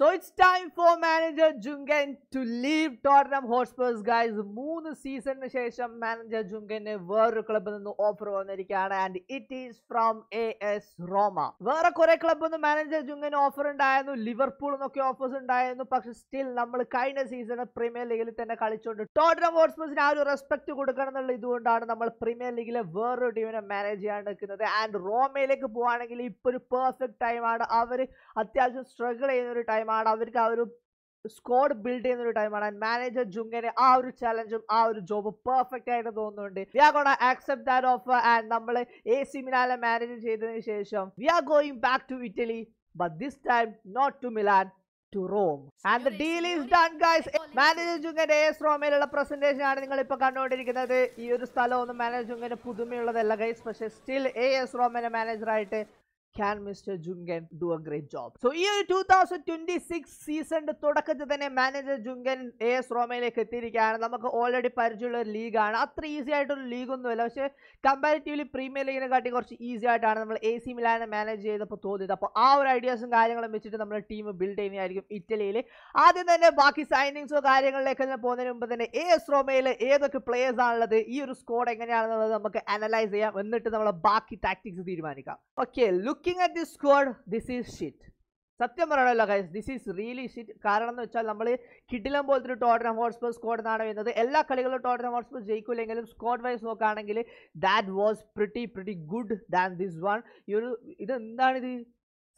So it's time for manager Jungkan to leave Tottenham Hotspurs guys മൂന്ന് സീസണിന് ശേഷം manager ജുങ്കന് വേറൊരു ക്ലബ്ബിൽ നിന്ന് ഓഫർ വന്നിരിക്കുകയാണ് and it is from A S Roma വേറെ കുറെ ക്ലബിൽ നിന്ന് മാനേജർ ജുങ്കന് ഓഫർ ഉണ്ടായിരുന്നു ലിവർപൂൾ എന്നൊക്കെ ഓഫേഴ്സ് ഉണ്ടായിരുന്നു പക്ഷെ സ്റ്റിൽ നമ്മൾ കഴിഞ്ഞ സീസണ് പ്രീമിയർ ലീഗിൽ തന്നെ കളിച്ചുകൊണ്ട് ടോട്ടനം ഹോട്ട്സ്പേഴ്സിന് ആ ഒരു റെസ്പെക്ട് കൊടുക്കണം എന്നുള്ള ഇതുകൊണ്ടാണ് നമ്മൾ പ്രീമിയർ ലീഗിലെ വേറൊരു ടീമിനെ മാനേജ് ചെയ്യാൻ നിൽക്കുന്നത് ആൻഡ് റോമയിലേക്ക് പോവുകയാണെങ്കിൽ ഇപ്പൊ ഒരു പെർഫെക്റ്റ് ടൈമാണ് അവർ അത്യാവശ്യം സ്ട്രഗിൾ ചെയ്യുന്ന ഒരു ടൈം ടൈമാണ് അവർക്ക് ആ ഒരു സ്കോഡ് ബിൽഡ് ചെയ്യുന്ന ഒരു ടൈമാണ് മാനേജർ ജുങ്ങനെ ആ ഒരു ചലഞ്ചും ആ ഒരു ജോബ് പെർഫെക്റ്റ് ആയിട്ട് തോന്നുന്നുണ്ട് we are gonna accept that offer and നമ്മൾ എ സി മിലാനെ മാനേജ് ചെയ്തതിന് ശേഷം we are going back to Italy but this time not to Milan to Rome and the deal is done guys manager ജുങ്കന്റെ S റോമയിലുള്ള presentation ആണ് നിങ്ങൾ ഇപ്പൊ കണ്ടുകൊണ്ടിരിക്കുന്നത് ഈ ഒരു സ്ഥലം ഒന്നും മാനേജർ ജുങ്കന്റെ പുതുമയുള്ളതല്ല ഗൈസ് പക്ഷേ സ്റ്റിൽ എ എസ് റോമന്റെ മാനേജറായിട്ട് can Mister Jungkan do a great job so ഈ ഒരു ടൂ തൗസൻഡ് ട്വന്റി സിക്സ് സീസണിന്റെ തുടക്കത്തിൽ തന്നെ മാനേജർ ജുങ്കൻ എ എസ് റോമയിലേക്ക് എത്തിയിരിക്കുകയാണ് നമുക്ക് ഓൾറെഡി പരിചയമുള്ള ഒരു ലീഗാണ് അത്ര ഈസി ആയിട്ടൊരു ലീഗൊന്നുമില്ല പക്ഷേ കമ്പാരിറ്റീവ്ലി പ്രീമിയർ ലീഗിനെ കാട്ടി കുറച്ച് ഈസി ആയിട്ടാണ് നമ്മൾ എ സി മിലാനെ മാനേജ് ചെയ്തപ്പോൾ തോന്നിയത് അപ്പോൾ ആ ഒരു ഐഡിയാസും കാര്യങ്ങളും വെച്ചിട്ട് നമ്മൾ ടീം ബിൽഡ് ചെയ്യുന്നതായിരിക്കും ഇറ്റലിയിൽ ആദ്യം തന്നെ ബാക്കി സൈനിങ്സോ കാര്യങ്ങളിലേക്ക് തന്നെ പോകുന്നതിന് മുമ്പ് തന്നെ എ എസ് റോമയിൽ ഏതൊക്കെ പ്ലേയേഴ്സ് ആണുള്ളത് ഈ ഒരു സ്കോഡ് എങ്ങനെയാണെന്നുള്ളത് നമുക്ക് അനലൈസ് ചെയ്യാം എന്നിട്ട് നമ്മൾ ബാക്കി ടാക്ടിക്സ് തീരുമാനിക്കാം okay look looking at this squad this is shit സത്യം പറയണമല്ലോ guys this is really shit കാരണം എന്ന് വെച്ചാൽ നമ്മൾ കിടിലം പോലത്തെ ഒരു ടോട്ടനം ഹോട്ട്സ്പേർ സ്ക്വാഡ് എന്നാണ് വരുന്നത് എല്ലാ കളികളും ടോട്ടനം ഹോട്ട്സ്പേർ ജയിക്കില്ലെങ്കിലും സ്ക്വാഡ് വൈസ് നോക്കുകയാണെങ്കിൽ that was pretty pretty good than this one ഈ ഒരു ഇതെന്താണിത്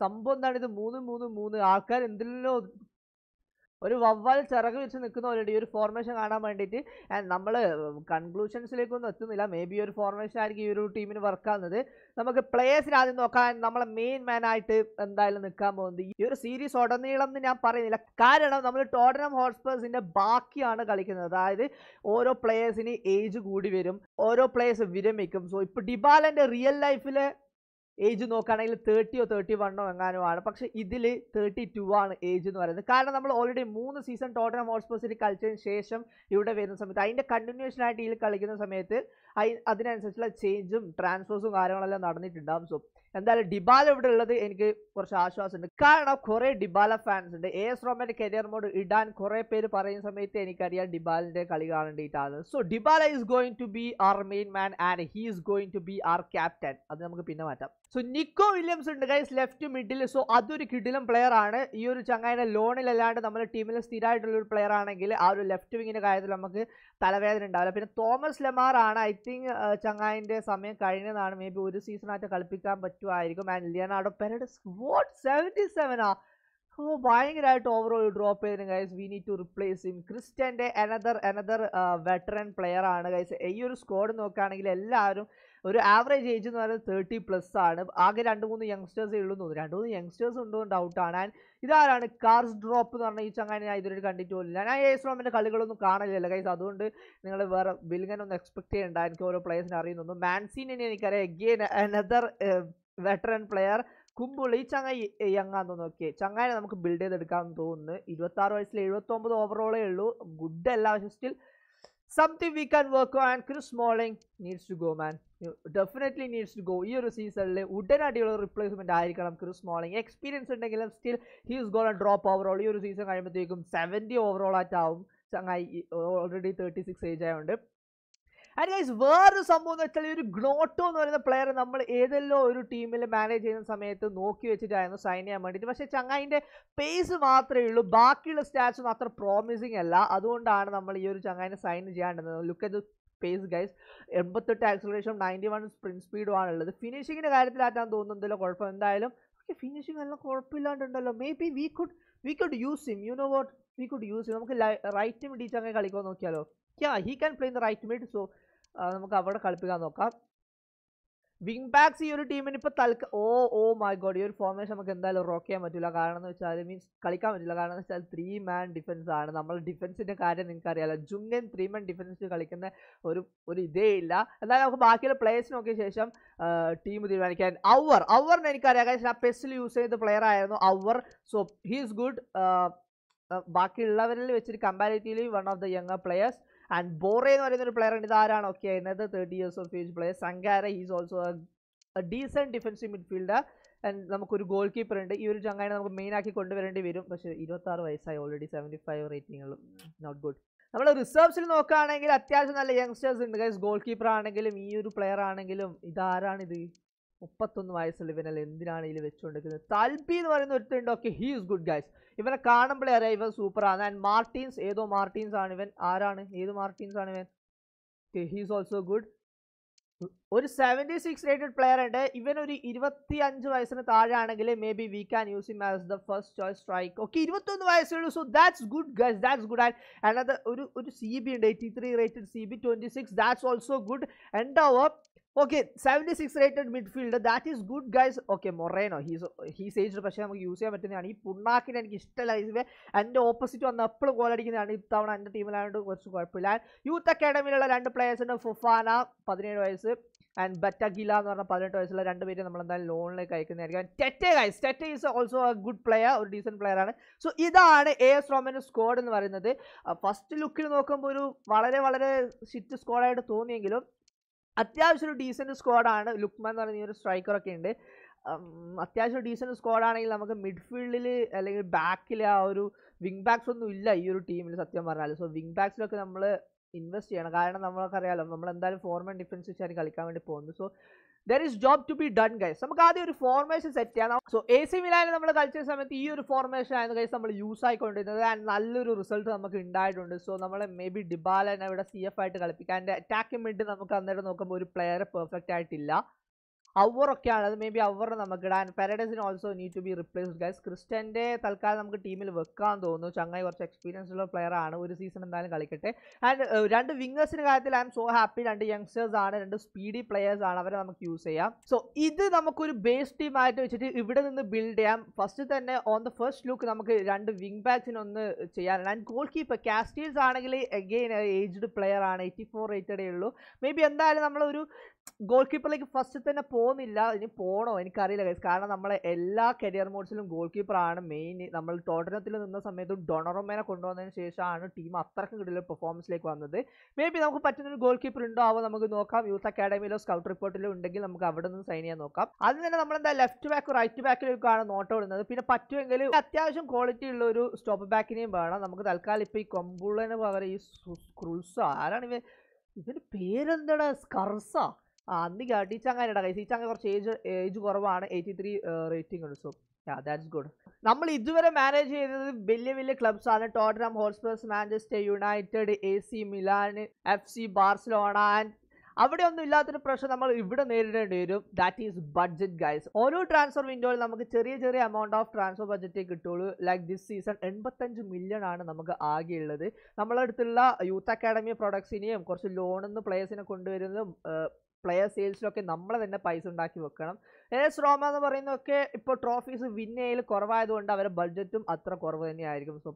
സംഭവം എന്താണ് ഇത് മൂന്ന് മൂന്ന് മൂന്ന് ആൾക്കാർ എന്തെല്ലാം ഒരു വവ്വാൽ ചിറക് വെച്ച് നിൽക്കുന്ന പോലെയുണ്ട് ഈ ഒരു ഫോർമേഷൻ കാണാൻ വേണ്ടിയിട്ട് ആൻഡ് നമ്മൾ കൺക്ലൂഷൻസിലേക്കൊന്നും എത്തുന്നില്ല മേ ബി ഒരു ഫോർമേഷൻ ആയിരിക്കും ഈ ഒരു ടീമിന് വർക്കാവുന്നത് നമുക്ക് പ്ലേയേഴ്സിന് ആദ്യം നോക്കാൻ നമ്മളെ മെയിൻ മാൻ ആയിട്ട് എന്തായാലും നിൽക്കാൻ പോകുന്നത് ഈ ഒരു സീരീസ് ഉടനീളം എന്ന് ഞാൻ പറയുന്നില്ല കാരണം നമ്മൾ ടോട്ടനം ഹോട്ട്സ്പേഴ്സിൻ്റെ ബാക്കിയാണ് കളിക്കുന്നത് അതായത് ഓരോ പ്ലേയേഴ്സിന് ഏജ് കൂടി വരും ഓരോ പ്ലേയേഴ്സ് വിരമിക്കും സോ ഇപ്പോൾ ഡിബാലൻ്റെ റിയൽ ലൈഫിലെ ഏജ് നോക്കുകയാണെങ്കിൽ തേർട്ടിയോ തേർട്ടി വണ്ണോ എങ്ങാനോ ആണ് പക്ഷെ ഇതിൽ തേർട്ടി ടു ആണ് ഏജ് എന്ന് പറയുന്നത് കാരണം നമ്മൾ ഓൾറെഡി മൂന്ന് സീസൺ ടോട്ടനം ഹോട്ട്സ്പോർട്സിൽ കളിച്ചതിന് ശേഷം ഇവിടെ വരുന്ന സമയത്ത് അതിൻ്റെ കണ്ടിന്യൂഷൻ ആയിട്ട് ഇതിൽ കളിക്കുന്ന സമയത്ത് അതിനനുസരിച്ചുള്ള ചേഞ്ചും ട്രാൻസ്ഫേഴ്സും കാര്യങ്ങളെല്ലാം നടന്നിട്ടുണ്ടാകും സോ എന്തായാലും ഡിബാല ഇവിടെ ഉള്ളത് എനിക്ക് കുറച്ച് ആശ്വാസമുണ്ട് കാരണം കുറേ ഡിബാല ഫാൻസ് ഉണ്ട് എ എസ് റോമന്റെ കരിയർ മോഡ് ഇടാൻ കുറേ പേര് പറയുന്ന സമയത്ത് എനിക്കറിയാം ഡിബാലിന്റെ കളി കാണേണ്ടിയിട്ടാണ് so Dybala is going to be our main man and he is going to be our captain അത് നമുക്ക് പിന്നെ മാറ്റാം സോ നിക്കോ വില്യംസ് ഉണ്ട് ഗൈസ് ലെഫ്റ്റ് മിഡിൽ സോ അതൊരു കിടിലം പ്ലെയർ ആണ് ഈ ഒരു ലോണിൽ ലോണിലല്ലാണ്ട് നമ്മുടെ ടീമിൽ സ്ഥിരമായിട്ടുള്ള ഒരു പ്ലെയർ ആണെങ്കിൽ ആ ഒരു ലെഫ്റ്റ് വിങ്ങിന്റെ കാര്യത്തിൽ നമുക്ക് തലവേദന ഉണ്ടാവില്ല പിന്നെ തോമസ് ലെമാർ ആണ് ഐ തിങ്ക് ചങ്ങായിന്റെ സമയം കഴിഞ്ഞതാണ് മേ ബി ഒരു സീസണായിട്ട് കളിപ്പിക്കാൻ പറ്റും പറ്റുമായിരിക്കും and Leonardo Paredes what seventy സെവനാ ഓ ഭയങ്കരമായിട്ട് ഓവറോൾ ഡ്രോപ്പ് ചെയ്തിരുന്നു guys we need to replace him ക്രിസ്റ്റ്യൻ്റെ അനദർ അനദർ വെറ്ററൻ പ്ലെയർ ആണ് ഗൈസ് ഈ ഒരു സ്ക്വാഡ് നോക്കുകയാണെങ്കിൽ എല്ലാവരും ഒരു ആവറേജ് ഏജ് എന്ന് പറയുന്നത് തേർട്ടി പ്ലസ് ആണ് ആകെ രണ്ട് മൂന്ന് യങ്സ്റ്റേഴ്സ് ഉള്ളൂ രണ്ട് മൂന്ന് യങ്സ്റ്റേഴ്സ് ഉണ്ടോ ഡൗട്ടാണ് ആൻഡ് ഇതാരാണ് കാർസ് ഡ്രോപ്പ് എന്ന് പറഞ്ഞാൽ ഈ ചങ്ങാനെ ഞാൻ ഇതുവരെ കണ്ടിട്ട് പോലില്ല ഞാൻ എസ് റോമിൻ്റെ കളികളൊന്നും കാണലില്ല ഗൈസ് അതുകൊണ്ട് നിങ്ങൾ വേറെ ബിൽഗൻ എക്സ്പെക്ട് ചെയ്യേണ്ട എനിക്ക് ഓരോ പ്ലേയേഴ്സിനെ അറിയുന്നൊന്നും മാൻസീനെ എനിക്കറിയാം എഗെയിൻ അനദർ വെറ്ററൻ പ്ലെയർ കുമ്പുള്ള ഈ ചങ്ങായി എങ്ങാന്ന് നോക്കി ചങ്ങായി നമുക്ക് ബിൽഡ് ചെയ്തെടുക്കാമെന്ന് തോന്നുന്നു ആറ് വയസ്സിൽ ഒമ്പത് ഓവറോളേ ഉള്ളൂ ഗുഡ് അല്ല still something we can work and Chris Smalling needs to go man definitely needs to go ഈ ഒരു സീസണിൽ ഉടനടിയുള്ള റിപ്ലേസ്മെന്റ് ആയിരിക്കണം ക്രിസ് മോളിംഗ് എക്സ്പീരിയൻസ് ഉണ്ടെങ്കിലും still he is gonna drop overall ഈ ഒരു സീസൺ കഴിയുമ്പോഴത്തേക്കും സെവൻറ്റി ഓവറോളായിട്ടാവും ചങ്ങായി ഓൾറെഡി തേർട്ടി സിക്സ് ഏജ് ആയതുകൊണ്ട് ആൻഡ് ഗൈസ് വേറൊരു സംഭവം എന്ന് വെച്ചാൽ ഈ ഒരു ഗ്ലോട്ടോ എന്ന് പറയുന്ന പ്ലെയർ നമ്മൾ ഏതെല്ലോ ഒരു ടീമിൽ മാനേജ് ചെയ്യുന്ന സമയത്ത് നോക്കി വെച്ചിട്ടായിരുന്നു സൈൻ ചെയ്യാൻ വേണ്ടിയിട്ട് പക്ഷേ ചങ്ങായിൻ്റെ പേസ് മാത്രമേ ഉള്ളൂ ബാക്കിയുള്ള സ്റ്റാറ്റ്സ് അത്ര പ്രോമിസിങ് അല്ല അതുകൊണ്ടാണ് നമ്മൾ ഈ ഒരു ചങ്ങായിനെ സൈൻ ചെയ്യാണ്ടത് ലുക്ക് അറ്റ് പേസ് ഗൈസ് എൺപത്തെട്ട് ആക്സലറേഷൻ നയൻറ്റി വൺ സ്പ്രിൻറ്റ് സ്പീഡും ആണുള്ളത് ഫിനിഷിങ്ങിൻ്റെ കാര്യത്തിലാറ്റാൻ തോന്നുന്നില്ല കുഴപ്പം എന്തായാലും ഓക്കെ ഫിനിഷിംഗ് എല്ലാം കുഴപ്പമില്ലാണ്ടുണ്ടല്ലോ maybe we could we could use him you know what we could use him നമുക്ക് റൈറ്റ് മിഡീച്ച് അങ്ങനെ കളിക്കുമോ നോക്കിയാലോ yeah he can play in the right mid so നമുക്ക് അവിടെ കളിപ്പിക്കാൻ നോക്കാം വിങ് ബാക്സ് ഈ ഒരു ടീമിന് ഇപ്പോൾ തൽക്ക ഓ ഓ മൈ ഗോഡ് ഈ ഒരു ഫോർമേഷൻ നമുക്ക് എന്തായാലും റോക്ക് ചെയ്യാൻ പറ്റില്ല കാരണം എന്ന് വെച്ചാൽ മീൻസ് കളിക്കാൻ പറ്റില്ല കാരണം എന്ന് വെച്ചാൽ ത്രീ മാൻ ഡിഫൻസ് ആണ് നമ്മൾ ഡിഫൻസിൻ്റെ കാര്യം നിങ്ങൾക്ക് അറിയാലോ ജുങ്ങൻ ത്രീ മാൻ ഡിഫൻസ് കളിക്കുന്ന ഒരു ഒരു ഇതേ ഇല്ല എന്നാലും നമുക്ക് ബാക്കിയുള്ള പ്ലേയേഴ്സ് നോക്കിയ ശേഷം ടീം തീരുമാനിക്കാൻ അവർ അവറിന് എനിക്കറിയാം കാരണം ആ പെസ്സിൽ യൂസ് ചെയ്ത പ്ലെയർ ആയിരുന്നു അവർ സോ ഹീ ഈസ് ഗുഡ് ബാക്കിയുള്ളവരിൽ വെച്ചിട്ട് comparatively one of the younger players and Borre എന്ന് പറയുന്ന ഒരു പ്ലെയർ ഉണ്ട് ഇതാരാണ് ഓക്കെ ആയിരുന്നത് thirty years of age player സംഗാര is also decent defensive midfielder and നമുക്കൊരു ഗോൾ കീപ്പർ ഉണ്ട് ഈ ഒരു ചങ്ങായി നമുക്ക് മെയിൻ ആക്കി കൊണ്ടുവരേണ്ടി വരും പക്ഷേ ഇരുപത്താറ് വയസ്സായി already seventy five rating not good നമ്മൾ റിസർവ്സിൽ നോക്കുകയാണെങ്കിൽ അത്യാവശ്യം നല്ല യങ്സ്റ്റേഴ്സ് ഉണ്ട് ഗൈസ് ഗോൾ കീപ്പർ ആണെങ്കിലും ഈ ഒരു പ്ലെയർ ആണെങ്കിലും ഇതാരാണിത് മുപ്പത്തൊന്ന് വയസ്സുള്ള ഇവനല്ല എന്തിനാണ് ഇതിൽ വെച്ചുകൊണ്ടിരിക്കുന്നത് തൽബി എന്ന് പറയുന്ന ഒരുത്തുണ്ട് okay he is good guys ഇവനെ കാണുമ്പോഴേ അറിയാം ഇവൻ സൂപ്പറാണ് ആൻഡ് മാർട്ടിൻസ് ഏതോ മാർട്ടിൻസ് ആണ് ഇവൻ ആരാണ് ഏത് മാർട്ടിൻസ് ആണ് ഇവൻ okay he is also good ഒരു സെവൻറ്റി സിക്സ് റേറ്റഡ് പ്ലെയർ ഉണ്ട് ഇവൻ ഒരു ഇരുപത്തി അഞ്ച് വയസ്സിന് താഴെ ആണെങ്കിൽ maybe we can use him as the first choice strike okay ഇരുപത്തൊന്ന് വയസ്സുള്ളൂ so that's good guys that's good and അതിനകത്ത് ഒരു ഒരു സി ബി ഉണ്ട് eighty three rated C B twenty six that's also good and അവർ okay seventy six rated midfield that is good guys okay Moreno he's he's aged പക്ഷേ നമുക്ക് use ചെയ്യാൻ പറ്റുന്നതാണ് ഈ പുണ്ണാക്കിനെ എനിക്ക് ഇഷ്ടമല്ല ഇവ എൻ്റെ ഓപ്പോസിറ്റ് വന്ന് എപ്പോഴും ഗോൾ അടിക്കുന്നതാണ് ഇത്തവണ എൻ്റെ ടീമിലായതുകൊണ്ട് കുറച്ച് കുഴപ്പമില്ല യൂത്ത് അക്കാഡമിയിലുള്ള രണ്ട് ഉണ്ട് ഫുഫാന പതിനേഴ് വയസ്സ് ആൻഡ് ബറ്റഗില എന്ന് പറഞ്ഞ പതിനെട്ട് വയസ്സുള്ള രണ്ട് പേര് നമ്മൾ എന്തായാലും ലോണിലേക്ക് അയക്കുന്നതായിരിക്കും Tete guys Tete is also a good player ഒരു ഡീസൻറ്റ് പ്ലെയർ ആണ് സോ ഇതാണ് എ എസ് റോമൻ്റെ സ്ക്വാഡ് എന്ന് പറയുന്നത് ഫസ്റ്റ് uh, ലുക്കിൽ നോക്കുമ്പോൾ ഒരു വളരെ വളരെ ഷിറ്റ് സ്കോഡായിട്ട് തോന്നിയെങ്കിലും അത്യാവശ്യം ഒരു ഡീസൻറ്റ് സ്ക്വാഡാണ് ലുക്മാൻ എന്ന് പറയുന്ന ഒരു സ്ട്രൈക്കറൊക്കെ ഉണ്ട് അത്യാവശ്യം ഡീസൻറ്റ് സ്ക്വാഡാണെങ്കിൽ നമുക്ക് മിഡ്ഫീൽഡിൽ അല്ലെങ്കിൽ ബാക്കിൽ ആ ഒരു വിങ് ബാക്സ് ഒന്നും ഇല്ല ഈ ഒരു ടീമിൽ സത്യം പറഞ്ഞാൽ സോ വിങ് ബാക്സിലൊക്കെ നമ്മൾ ഇൻവെസ്റ്റ് ചെയ്യണം കാരണം നമ്മൾക്കറിയാലോ നമ്മൾ എന്തായാലും ഫോർമൻ ഡിഫൻസ് വെച്ചാണ് കളിക്കാൻ വേണ്ടി പോകുന്നത് so there is job to be done guys നമുക്ക് ആദ്യം ഒരു ഫോർമേഷൻ സെറ്റ് ചെയ്യാം സോ എ സി മിലാനിൽ നമ്മൾ കളിച്ച സമയത്ത് ഈ ഒരു ഫോർമേഷൻ ആയിരുന്നു ഗൈസ് നമ്മൾ യൂസ് ആയിക്കൊണ്ടിരുന്നത് ആൻഡ് നല്ലൊരു റിസൾട്ട് നമുക്ക് ഉണ്ടായിട്ടുണ്ട് സോ നമ്മൾ മേ ബി ഡിബാലനെ അവിടെ സി എഫ് ആയിട്ട് കളിപ്പിക്കാം ആൻഡ് അറ്റാക്കിംഗ് മിഡ് നമുക്ക് അന്നേരം നോക്കുമ്പോൾ ഒരു പ്ലെയർ പെർഫെക്റ്റ് ആയിട്ടില്ല അവറൊക്കെയാണ് അത് മേ ബി അവർ നമുക്ക് ഇടാൻ പാരഡൈസിന് also need to be replaced guys ക്രിസ്റ്റൻ്റെ തൽക്കാലം നമുക്ക് ടീമിൽ വെക്കാൻ തോന്നുന്നു ചങ്ങായി കുറച്ച് എക്സ്പീരിയൻസ് ഉള്ള പ്ലെയർ ആണ് ഒരു സീസൺ എന്തായാലും കളിക്കട്ടെ ആൻഡ് രണ്ട് വിങ്ങേഴ്സിൻ്റെ കാര്യത്തിൽ ഐ എം സോ ഹാപ്പി രണ്ട് യങ്സ്റ്റേഴ്സ് ആണ് രണ്ട് സ്പീഡി പ്ലെയേഴ്സ് ആണ് അവരെ നമുക്ക് യൂസ് ചെയ്യാം സോ ഇത് നമുക്കൊരു ബേസ് ടീമായിട്ട് വെച്ചിട്ട് ഇവിടെ നിന്ന് ബിൽഡ് ചെയ്യാം ഫസ്റ്റ് തന്നെ ഓൺ ദ ഫസ്റ്റ് ലുക്ക് നമുക്ക് രണ്ട് വിങ് ബാക്സിനൊന്ന് ചെയ്യാനുണ്ട് ആൻഡ് ഗോൾ കീപ്പർ കാസ്റ്റീൽസ് ആണെങ്കിൽ എഗെയിൻ ഏജ്ഡ് പ്ലെയർ ആണ് എയ്റ്റി ഫോർ റേറ്റഡേ ഉള്ളൂ മേ ബി എന്തായാലും നമ്മളൊരു ഗോൾ കീപ്പറിലേക്ക് ഫസ്റ്റ് തന്നെ പോകുന്നില്ല ഇനി പോണോ എനിക്കറിയില്ല ഗൈസ് കാരണം നമ്മളെ എല്ലാ കരിയർ മോഡ്സിലും ഗോൾ കീപ്പറാണ് മെയിൻ നമ്മൾ ടോട്ടനത്തിൽ നിന്ന സമയത്ത് ഡൊണറോമേനെ കൊണ്ടുവന്നതിന് ശേഷമാണ് ടീം അത്രയ്ക്കും കിട്ടിയ പെർഫോമൻസിലേക്ക് വന്നത് മേ ബി നമുക്ക് പറ്റുന്നൊരു ഗോൾ കീപ്പർ ഉണ്ടോ അവ നമുക്ക് നോക്കാം യൂത്ത് അക്കാഡമിയിലോ സ്കൗട്ട് റിപ്പോർട്ടിലോ ഉണ്ടെങ്കിൽ നമുക്ക് അവിടെ നിന്ന് സൈൻ ചെയ്യാൻ നോക്കാം അത് തന്നെ നമ്മളെന്താ ലെഫ്റ്റ് ബാക്ക് റൈറ്റ് ബാക്കിലേക്കാണ് നോട്ട് ഇടുന്നത് പിന്നെ പറ്റുമെങ്കിൽ അത്യാവശ്യം ക്വാളിറ്റി ഉള്ള ഒരു സ്റ്റോപ്പ് ബാക്കിനെയും വേണം നമുക്ക് തൽക്കാലം ഇപ്പോൾ ഈ കൊമ്പുള്ളതിന് പകരം ഈ ക്രൂസോ ആരാണ് ഇവ ഇവൻ്റെ പേരെന്താടാ സ്കർസോ അന്ന് കാട്ടി ചങ്ങാനിയുടെ കൈസ് ഈ ചങ്ങ കുറച്ച് ഏജ് ഏജ് കുറവാണ് എയ്റ്റി ത്രീ റേറ്റിംഗ് ഉണ്ട് സോ ദാറ്റ്സ് ഗുഡ് നമ്മൾ ഇതുവരെ മാനേജ് ചെയ്തത് വലിയ വലിയ ക്ലബ്സാണ് Tottenham Hotspurs Manchester United A C Milan F C Barcelona and അവിടെ ഒന്നും ഇല്ലാത്തൊരു പ്രശ്നം നമ്മൾ ഇവിടെ നേരിടേണ്ടി വരും ദാറ്റ് ഈസ് ബഡ്ജറ്റ് ഗൈസ് ഓരോ ട്രാൻസ്ഫർ വിൻഡോയിൽ നമുക്ക് ചെറിയ ചെറിയ എമൗണ്ട് ഓഫ് ട്രാൻസ്ഫർ ബഡ്ജറ്റേ കിട്ടുള്ളൂ ലൈക്ക് ദിസ് സീസൺ എൺപത്തഞ്ച് മില്യൺ ആണ് നമുക്ക് ആകെ ഉള്ളത് അടുത്തുള്ള യൂത്ത് അക്കാഡമി പ്രൊഡക്ട്സിനെയും കുറച്ച് ലോണിൽ നിന്ന് പ്ലേയേഴ്സിനെ കൊണ്ടുവരുന്നതും പ്ലെയർ സെയിൽസിലൊക്കെ നമ്മൾ തന്നെ പൈസ ഉണ്ടാക്കി വെക്കണം എസ് റോമ എന്ന് പറയുന്നതൊക്കെ ഇപ്പോൾ ട്രോഫീസ് വിൻ ചെയ്യൽ കുറവായതുകൊണ്ട് അവരെ ബഡ്ജറ്റും അത്ര കുറവ് തന്നെയായിരിക്കും സോ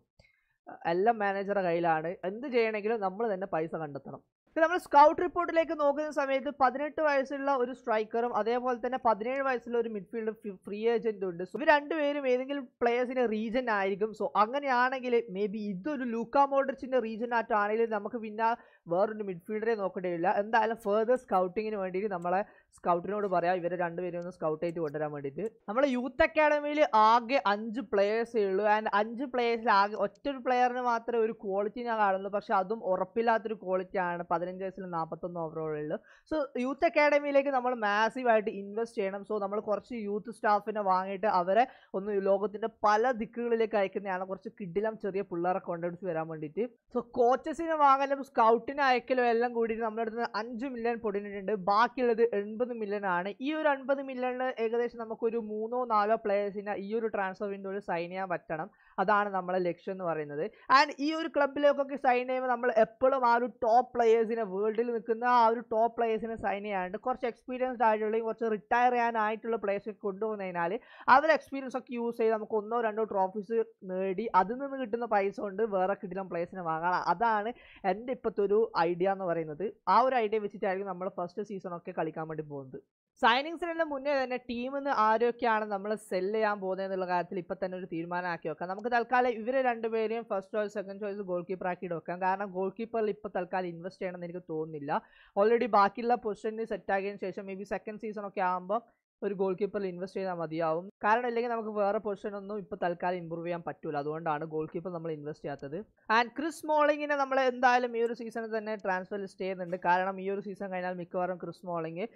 എല്ലാം മാനേജറുടെ കയ്യിലാണ് എന്ത് ചെയ്യണമെങ്കിലും നമ്മൾ തന്നെ പൈസ കണ്ടെത്തണം ഇപ്പം നമ്മൾ സ്കൗട്ട് റിപ്പോർട്ടിലേക്ക് നോക്കുന്ന സമയത്ത് പതിനെട്ട് വയസ്സുള്ള ഒരു സ്ട്രൈക്കറും അതേപോലെ തന്നെ പതിനേഴ് വയസ്സുള്ള ഒരു മിഡ്ഫീൽഡ് ഫ്രീ ഏജൻറ്റും ഉണ്ട് സോ ഇവർ രണ്ടുപേരും ഏതെങ്കിലും പ്ലേയേഴ്സിൻ്റെ റീജൻ ആയിരിക്കും സോ അങ്ങനെയാണെങ്കിൽ മേ ബി ഇതൊരു ലൂക്കാ മോഡ്രിച്ചിൻ്റെ റീജൻ ആയിട്ടാണെങ്കിലും നമുക്ക് പിന്നെ വേറൊരു മിഡ്ഫീൽഡറെ നോക്കേണ്ടിയില്ല എന്തായാലും ഫേർദർ സ്കൗട്ടിങ്ങിന് വേണ്ടിയിട്ട് നമ്മളെ സ്കൗട്ടിനോട് പറയാം ഇവരെ രണ്ടുപേരും ഒന്ന് സ്കൗട്ട് ആയിട്ട് കൊണ്ടുവരാൻ വേണ്ടിയിട്ട് നമ്മളെ യൂത്ത് അക്കാഡമിയിൽ ആകെ അഞ്ച് പ്ലേയേഴ്സേ ഉള്ളൂ ആൻഡ് അഞ്ച് പ്ലെയേഴ്സിൽ ആകെ ഒറ്റൊരു പ്ലെയറിന് മാത്രമേ ഒരു ക്വാളിറ്റി ഞാൻ കാണുള്ളൂ പക്ഷേ അതും ഉറപ്പില്ലാത്തൊരു ക്വാളിറ്റിയാണ് പതിനഞ്ച് വയസ്സിൽ നാൽപ്പത്തൊന്ന് ഓവറോളുള്ളൂ സോ യൂത്ത് അക്കാഡമിയിലേക്ക് നമ്മൾ മാസീവായിട്ട് ഇൻവെസ്റ്റ് ചെയ്യണം സോ നമ്മൾ കുറച്ച് യൂത്ത് സ്റ്റാഫിനെ വാങ്ങിയിട്ട് അവരെ ഒന്ന് ലോകത്തിൻ്റെ പല ദിക്കുകളിലേക്ക് അയക്കുന്നതാണ് കുറച്ച് കിഡിലം ചെറിയ പിള്ളേരെ കൊണ്ടെടുത്ത് വരാൻ വേണ്ടിയിട്ട് സോ കോച്ചസിനെ വാങ്ങലും സ്കൗട്ട് നെറ്റിന് അയക്കലും എല്ലാം കൂടി നമ്മുടെ അടുത്ത് അഞ്ച് മില്യൺ പൊടിഞ്ഞിട്ടുണ്ട് ബാക്കിയുള്ളത് എൺപത് മില്യൺ ആണ് ഈ ഒരു അൻപത് മില്യണിൽ ഏകദേശം നമുക്കൊരു മൂന്നോ നാലോ പ്ലെയേഴ്സിനെ ഈ ഒരു ട്രാൻസ്ഫർ വിൻഡോയിൽ സൈൻ ചെയ്യാൻ പറ്റണം അതാണ് നമ്മളെ ലക്ഷ്യം എന്ന് പറയുന്നത് ആൻഡ് ഈ ഒരു ക്ലബിലേക്കൊക്കെ സൈൻ ചെയ്യുമ്പോൾ നമ്മൾ എപ്പോഴും ആ ഒരു ടോപ്പ് പ്ലെയേഴ്സിനെ വേൾഡിൽ നിൽക്കുന്ന ആ ഒരു ടോപ്പ് പ്ലെയേഴ്സിനെ സൈൻ ചെയ്യാണ്ട് കുറച്ച് എക്സ്പീരിയൻസ്ഡ് ആയിട്ടുള്ളതും കുറച്ച് റിട്ടയർ ചെയ്യാനായിട്ടുള്ള പ്ലേയേഴ്സൊക്കെ കൊണ്ടുപോകുന്നതിനാൽ അവർ എക്സ്പീരിയൻസ് ഒക്കെ യൂസ് ചെയ്ത് നമുക്ക് ഒന്നോ രണ്ടോ ട്രോഫീസ് നേടി അതിൽ നിന്ന് കിട്ടുന്ന പൈസ കൊണ്ട് വേറെ കിട്ടുന്ന പ്ലേയേഴ്സിനെ വാങ്ങാം അതാണ് എൻ്റെ ഇപ്പോഴത്തെ ഒരു ഐഡിയ എന്ന് പറയുന്നത് ആ ഒരു ഐഡിയ വെച്ചിട്ടായിരിക്കും നമ്മൾ ഫസ്റ്റ് സീസൺ ഒക്കെ കളിക്കാൻ വേണ്ടി പോകുന്നത് സൈനിങ്സിനെല്ലാം മുന്നേ തന്നെ ടീമിൽ നിന്ന് ആരൊക്കെയാണ് നമ്മൾ സെല് ചെയ്യാൻ പോകുന്നത് എന്നുള്ള കാര്യത്തിൽ ഇപ്പം തന്നെ ഒരു തീരുമാനമാക്കി വെക്കാം നമുക്ക് തൽക്കാലം ഇവരെ രണ്ടുപേരെയും first choice second choice goalkeeper വെക്കാം കാരണം ഗോൾ കീപ്പറിൽ ഇപ്പോൾ തൽക്കാലം ഇൻവെസ്റ്റ് ചെയ്യണമെന്ന് എനിക്ക് തോന്നുന്നില്ല ഓൾറെഡി ബാക്കിയുള്ള പൊസിഷനിൽ സെറ്റ് ആക്കിയതിന് ശേഷം മേ ബി സെക്കൻഡ് സീസൺ ഒക്കെ ആകുമ്പോൾ ഒരു ഗോൾ കീപ്പറിൽ ഇൻവെസ്റ്റ് ചെയ്താൽ മതിയാവും കാരണം ഇല്ലെങ്കിൽ നമുക്ക് വേറെ പൊസിഷനൊന്നും ഇപ്പോൾ തൽക്കാലം ഇമ്പ്രൂവ് ചെയ്യാൻ പറ്റൂല അതുകൊണ്ടാണ് ഗോൾ കീപ്പർ നമ്മൾ ഇൻവെസ്റ്റ് ചെയ്യാത്തത് ആൻഡ് ക്രിസ് മോളിങ്ങിനെ നമ്മൾ എന്തായാലും ഈ ഒരു സീസണിൽ തന്നെ ട്രാൻസ്ഫർ ലിസ്റ്റ് ചെയ്യുന്നുണ്ട് കാരണം ഈ ഒരു സീസൺ കഴിഞ്ഞാൽ മിക്കവാറും ക്രിസ് മോളിങ്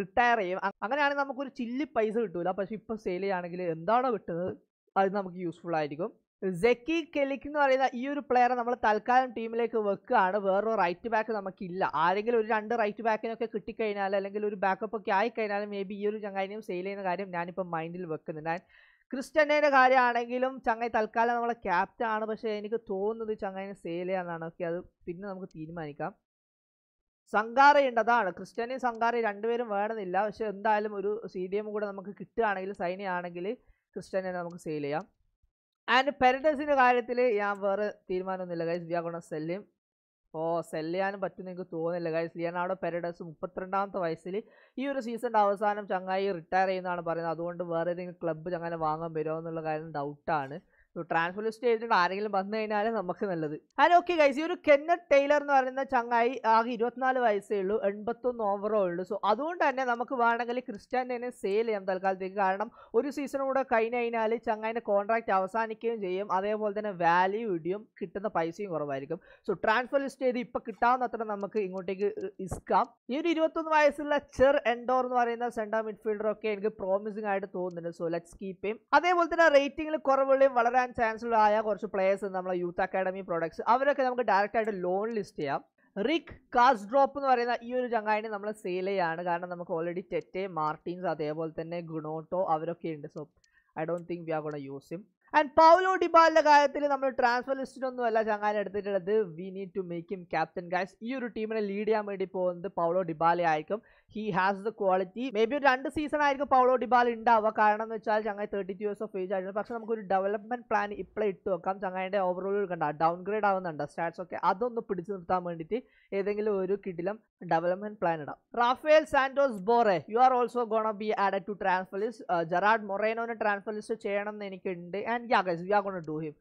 റിട്ടയർ ചെയ്യും അങ്ങനെയാണെങ്കിൽ നമുക്കൊരു ചില്ലി പൈസ കിട്ടൂല പക്ഷേ ഇപ്പോൾ സെയിൽ ചെയ്യുകയാണെങ്കിൽ എന്താണോ കിട്ടുന്നത് അത് നമുക്ക് യൂസ്ഫുൾ ആയിരിക്കും സെക്കി കെലിക്ക് എന്ന് പറയുന്ന ഈ ഒരു പ്ലെയറെ നമ്മൾ തൽക്കാലം ടീമിലേക്ക് വെക്കുകയാണ് വേറൊരു റൈറ്റ് ബാക്ക് നമുക്കില്ല ആരെങ്കിലും ഒരു രണ്ട് റൈറ്റ് ബാക്കിനൊക്കെ കിട്ടിക്കഴിഞ്ഞാൽ അല്ലെങ്കിൽ ഒരു ബാക്കപ്പ് ഒക്കെ ആയിക്കഴിഞ്ഞാൽ മേ ബി ഈ ഒരു ചങ്ങായിനെയും സെയിൽ ചെയ്യുന്ന കാര്യം ഞാനിപ്പോൾ മൈൻഡിൽ വെക്കുന്നുണ്ട് ഞാൻ ക്രിസ്റ്റനേൻ്റെ കാര്യമാണെങ്കിലും ചങ്ങായി തൽക്കാലം നമ്മളെ ക്യാപ്റ്റൻ ആണ് പക്ഷേ എനിക്ക് തോന്നുന്നത് ചങ്ങായിനെ സെയിൽ ചെയ്യാന്നാണ് ഒക്കെ അത് പിന്നെ നമുക്ക് തീരുമാനിക്കാം സംഘാറയുണ്ട് അതാണ് ക്രിസ്റ്റനെയും സംഘാറയും രണ്ടുപേരും വേണമെന്നില്ല പക്ഷെ എന്തായാലും ഒരു സി ഡി എം കൂടെ നമുക്ക് കിട്ടുകയാണെങ്കിൽ സൈനിയാണെങ്കിൽ ക്രിസ്റ്റനെ നമുക്ക് സെയിൽ ചെയ്യാം ആൻഡ് പെരഡസിൻ്റെ കാര്യത്തിൽ ഞാൻ വേറെ തീരുമാനമൊന്നുമില്ല guys we are gonna sell him oh sell ചെയ്യാനും പറ്റുന്ന എനിക്ക് തോന്നുന്നില്ല ഗൈസ് ലിയനാർഡോ പെരഡസ് മുപ്പത്തിരണ്ടാമത്തെ വയസ്സിൽ ഈ ഒരു സീസണിൻ്റെ അവസാനം ചങ്ങായി റിട്ടയർ ചെയ്യുന്നതാണ് പറയുന്നത് അതുകൊണ്ട് വേറെ ഏതെങ്കിലും ക്ലബ്ബ് ചങ്ങനെ വാങ്ങാൻ വരുമോ എന്നുള്ള കാര്യം ഡൗട്ടാണ് ട്രാൻസ്ഫർ ലിസ്റ്റ് ചെയ്തിട്ട് ആരെങ്കിലും വന്നു കഴിഞ്ഞാൽ നമുക്ക് നല്ലത് ഹലോ ഓക്കെ ഗൈസ് ഈ ഒരു കെന്ന ടൈലർ എന്ന് പറയുന്ന ചങ്ങായി ആകെ ഇരുപത്തിനാല് വയസ്സേ ഉള്ളൂ എൺപത്തൊന്ന് ഓവറോ ഉള്ളൂ സോ അതുകൊണ്ട് തന്നെ നമുക്ക് വേണമെങ്കിൽ ക്രിസ്ത്യാനെ സെയിൽ ചെയ്യാം തൽക്കാലത്തേക്ക് കാരണം ഒരു സീസൺ കൂടെ കഴിഞ്ഞ് കഴിഞ്ഞാൽ ചങ്ങായിൻ്റെ കോൺട്രാക്റ്റ് അവസാനിക്കുകയും ചെയ്യും അതേപോലെ തന്നെ വാല്യൂ ഇടിയും കിട്ടുന്ന പൈസയും കുറവായിരിക്കും സോ ട്രാൻസ്ഫർ ലിസ്റ്റ് ചെയ്ത് കിട്ടാവുന്ന കിട്ടാവുന്നത്ര നമുക്ക് ഇങ്ങോട്ടേക്ക് ഇസ്ക്കാം ഈ ഒരു ഇരുപത്തൊന്ന് വയസ്സുള്ള ചെർ എൻഡോർ എന്ന് പറയുന്ന മിഡ്ഫീൽഡർ മിഡ്ഫീൽഡറൊക്കെ എനിക്ക് പ്രോമിസിംഗ് ആയിട്ട് തോന്നുന്നുണ്ട് സോ ലെറ്റ്സ് കീപ്പ് ചെയ്യും അതേപോലെ തന്നെ റേറ്റിംഗിൽ കുറവുള്ളിയും വളരെ ആൻഡ് ചാൻസലർ ആയ കുറച്ച് പ്ലേയേഴ്സ് നമ്മളെ യൂത്ത് അക്കാഡമി പ്രോഡക്ട്സ് അവരൊക്കെ നമുക്ക് ഡയറക്റ്റ് ആയിട്ട് ലോൺ ലിസ്റ്റ് ചെയ്യാം റിക് കാസ് ഡ്രോപ്പ് എന്ന് പറയുന്ന ഈ ഒരു ചങ്ങായിനെ നമ്മൾ സെയിൽ ചെയ്യാണ് കാരണം നമുക്ക് ഓൾറെഡി ടെറ്റെ മാർട്ടിൻസ് അതേപോലെ തന്നെ ഗുണോട്ടോ അവരൊക്കെ ഉണ്ട് so I don't think we are gonna use him and Paulo ഡിബാലിൻ്റെ കാര്യത്തിൽ നമ്മൾ ട്രാൻസ്ഫർ ലിസ്റ്റിനൊന്നും അല്ല ചങ്ങാനെ എടുത്തിട്ടുള്ളത് we need to make him captain guys ഈ ഒരു ടീമിനെ ലീഡ് ചെയ്യാൻ വേണ്ടി പോകുന്നത് പൗലോ ഡിബാലെ ആയിരിക്കും he has the quality maybe ഒരു രണ്ട് സീസൺ ആയിരിക്കും പൗളോ ഡിബാൽ ഉണ്ടാവുക കാരണം എന്ന് വെച്ചാൽ ചങ്ങായി thirty two years of age ആയിരുന്നു പക്ഷേ നമുക്കൊരു ഡെവലപ്മെന്റ് പ്ലാൻ ഇപ്പോഴേ ഇട്ട് വെക്കാം ചങ്ങായിൻ്റെ ഓവറോൾ കണ്ട ഡൗൺ ഗ്രേഡ് ആവുന്നുണ്ട് സ്റ്റാറ്റ്സ് ഒക്കെ അതൊന്ന് പിടിച്ചു നിർത്താൻ വേണ്ടിയിട്ട് ഏതെങ്കിലും ഒരു കിടിലം ഡെവലപ്മെന്റ് പ്ലാൻ ഇടാം Rafael Santos Borre you are also gonna be add to transfer list Gerard മൊറേനോനെ ട്രാൻസ്ഫർ ലിസ്റ്റ് ചെയ്യണം എന്ന് എനിക്കുണ്ട് and yeah guys we are gonna do him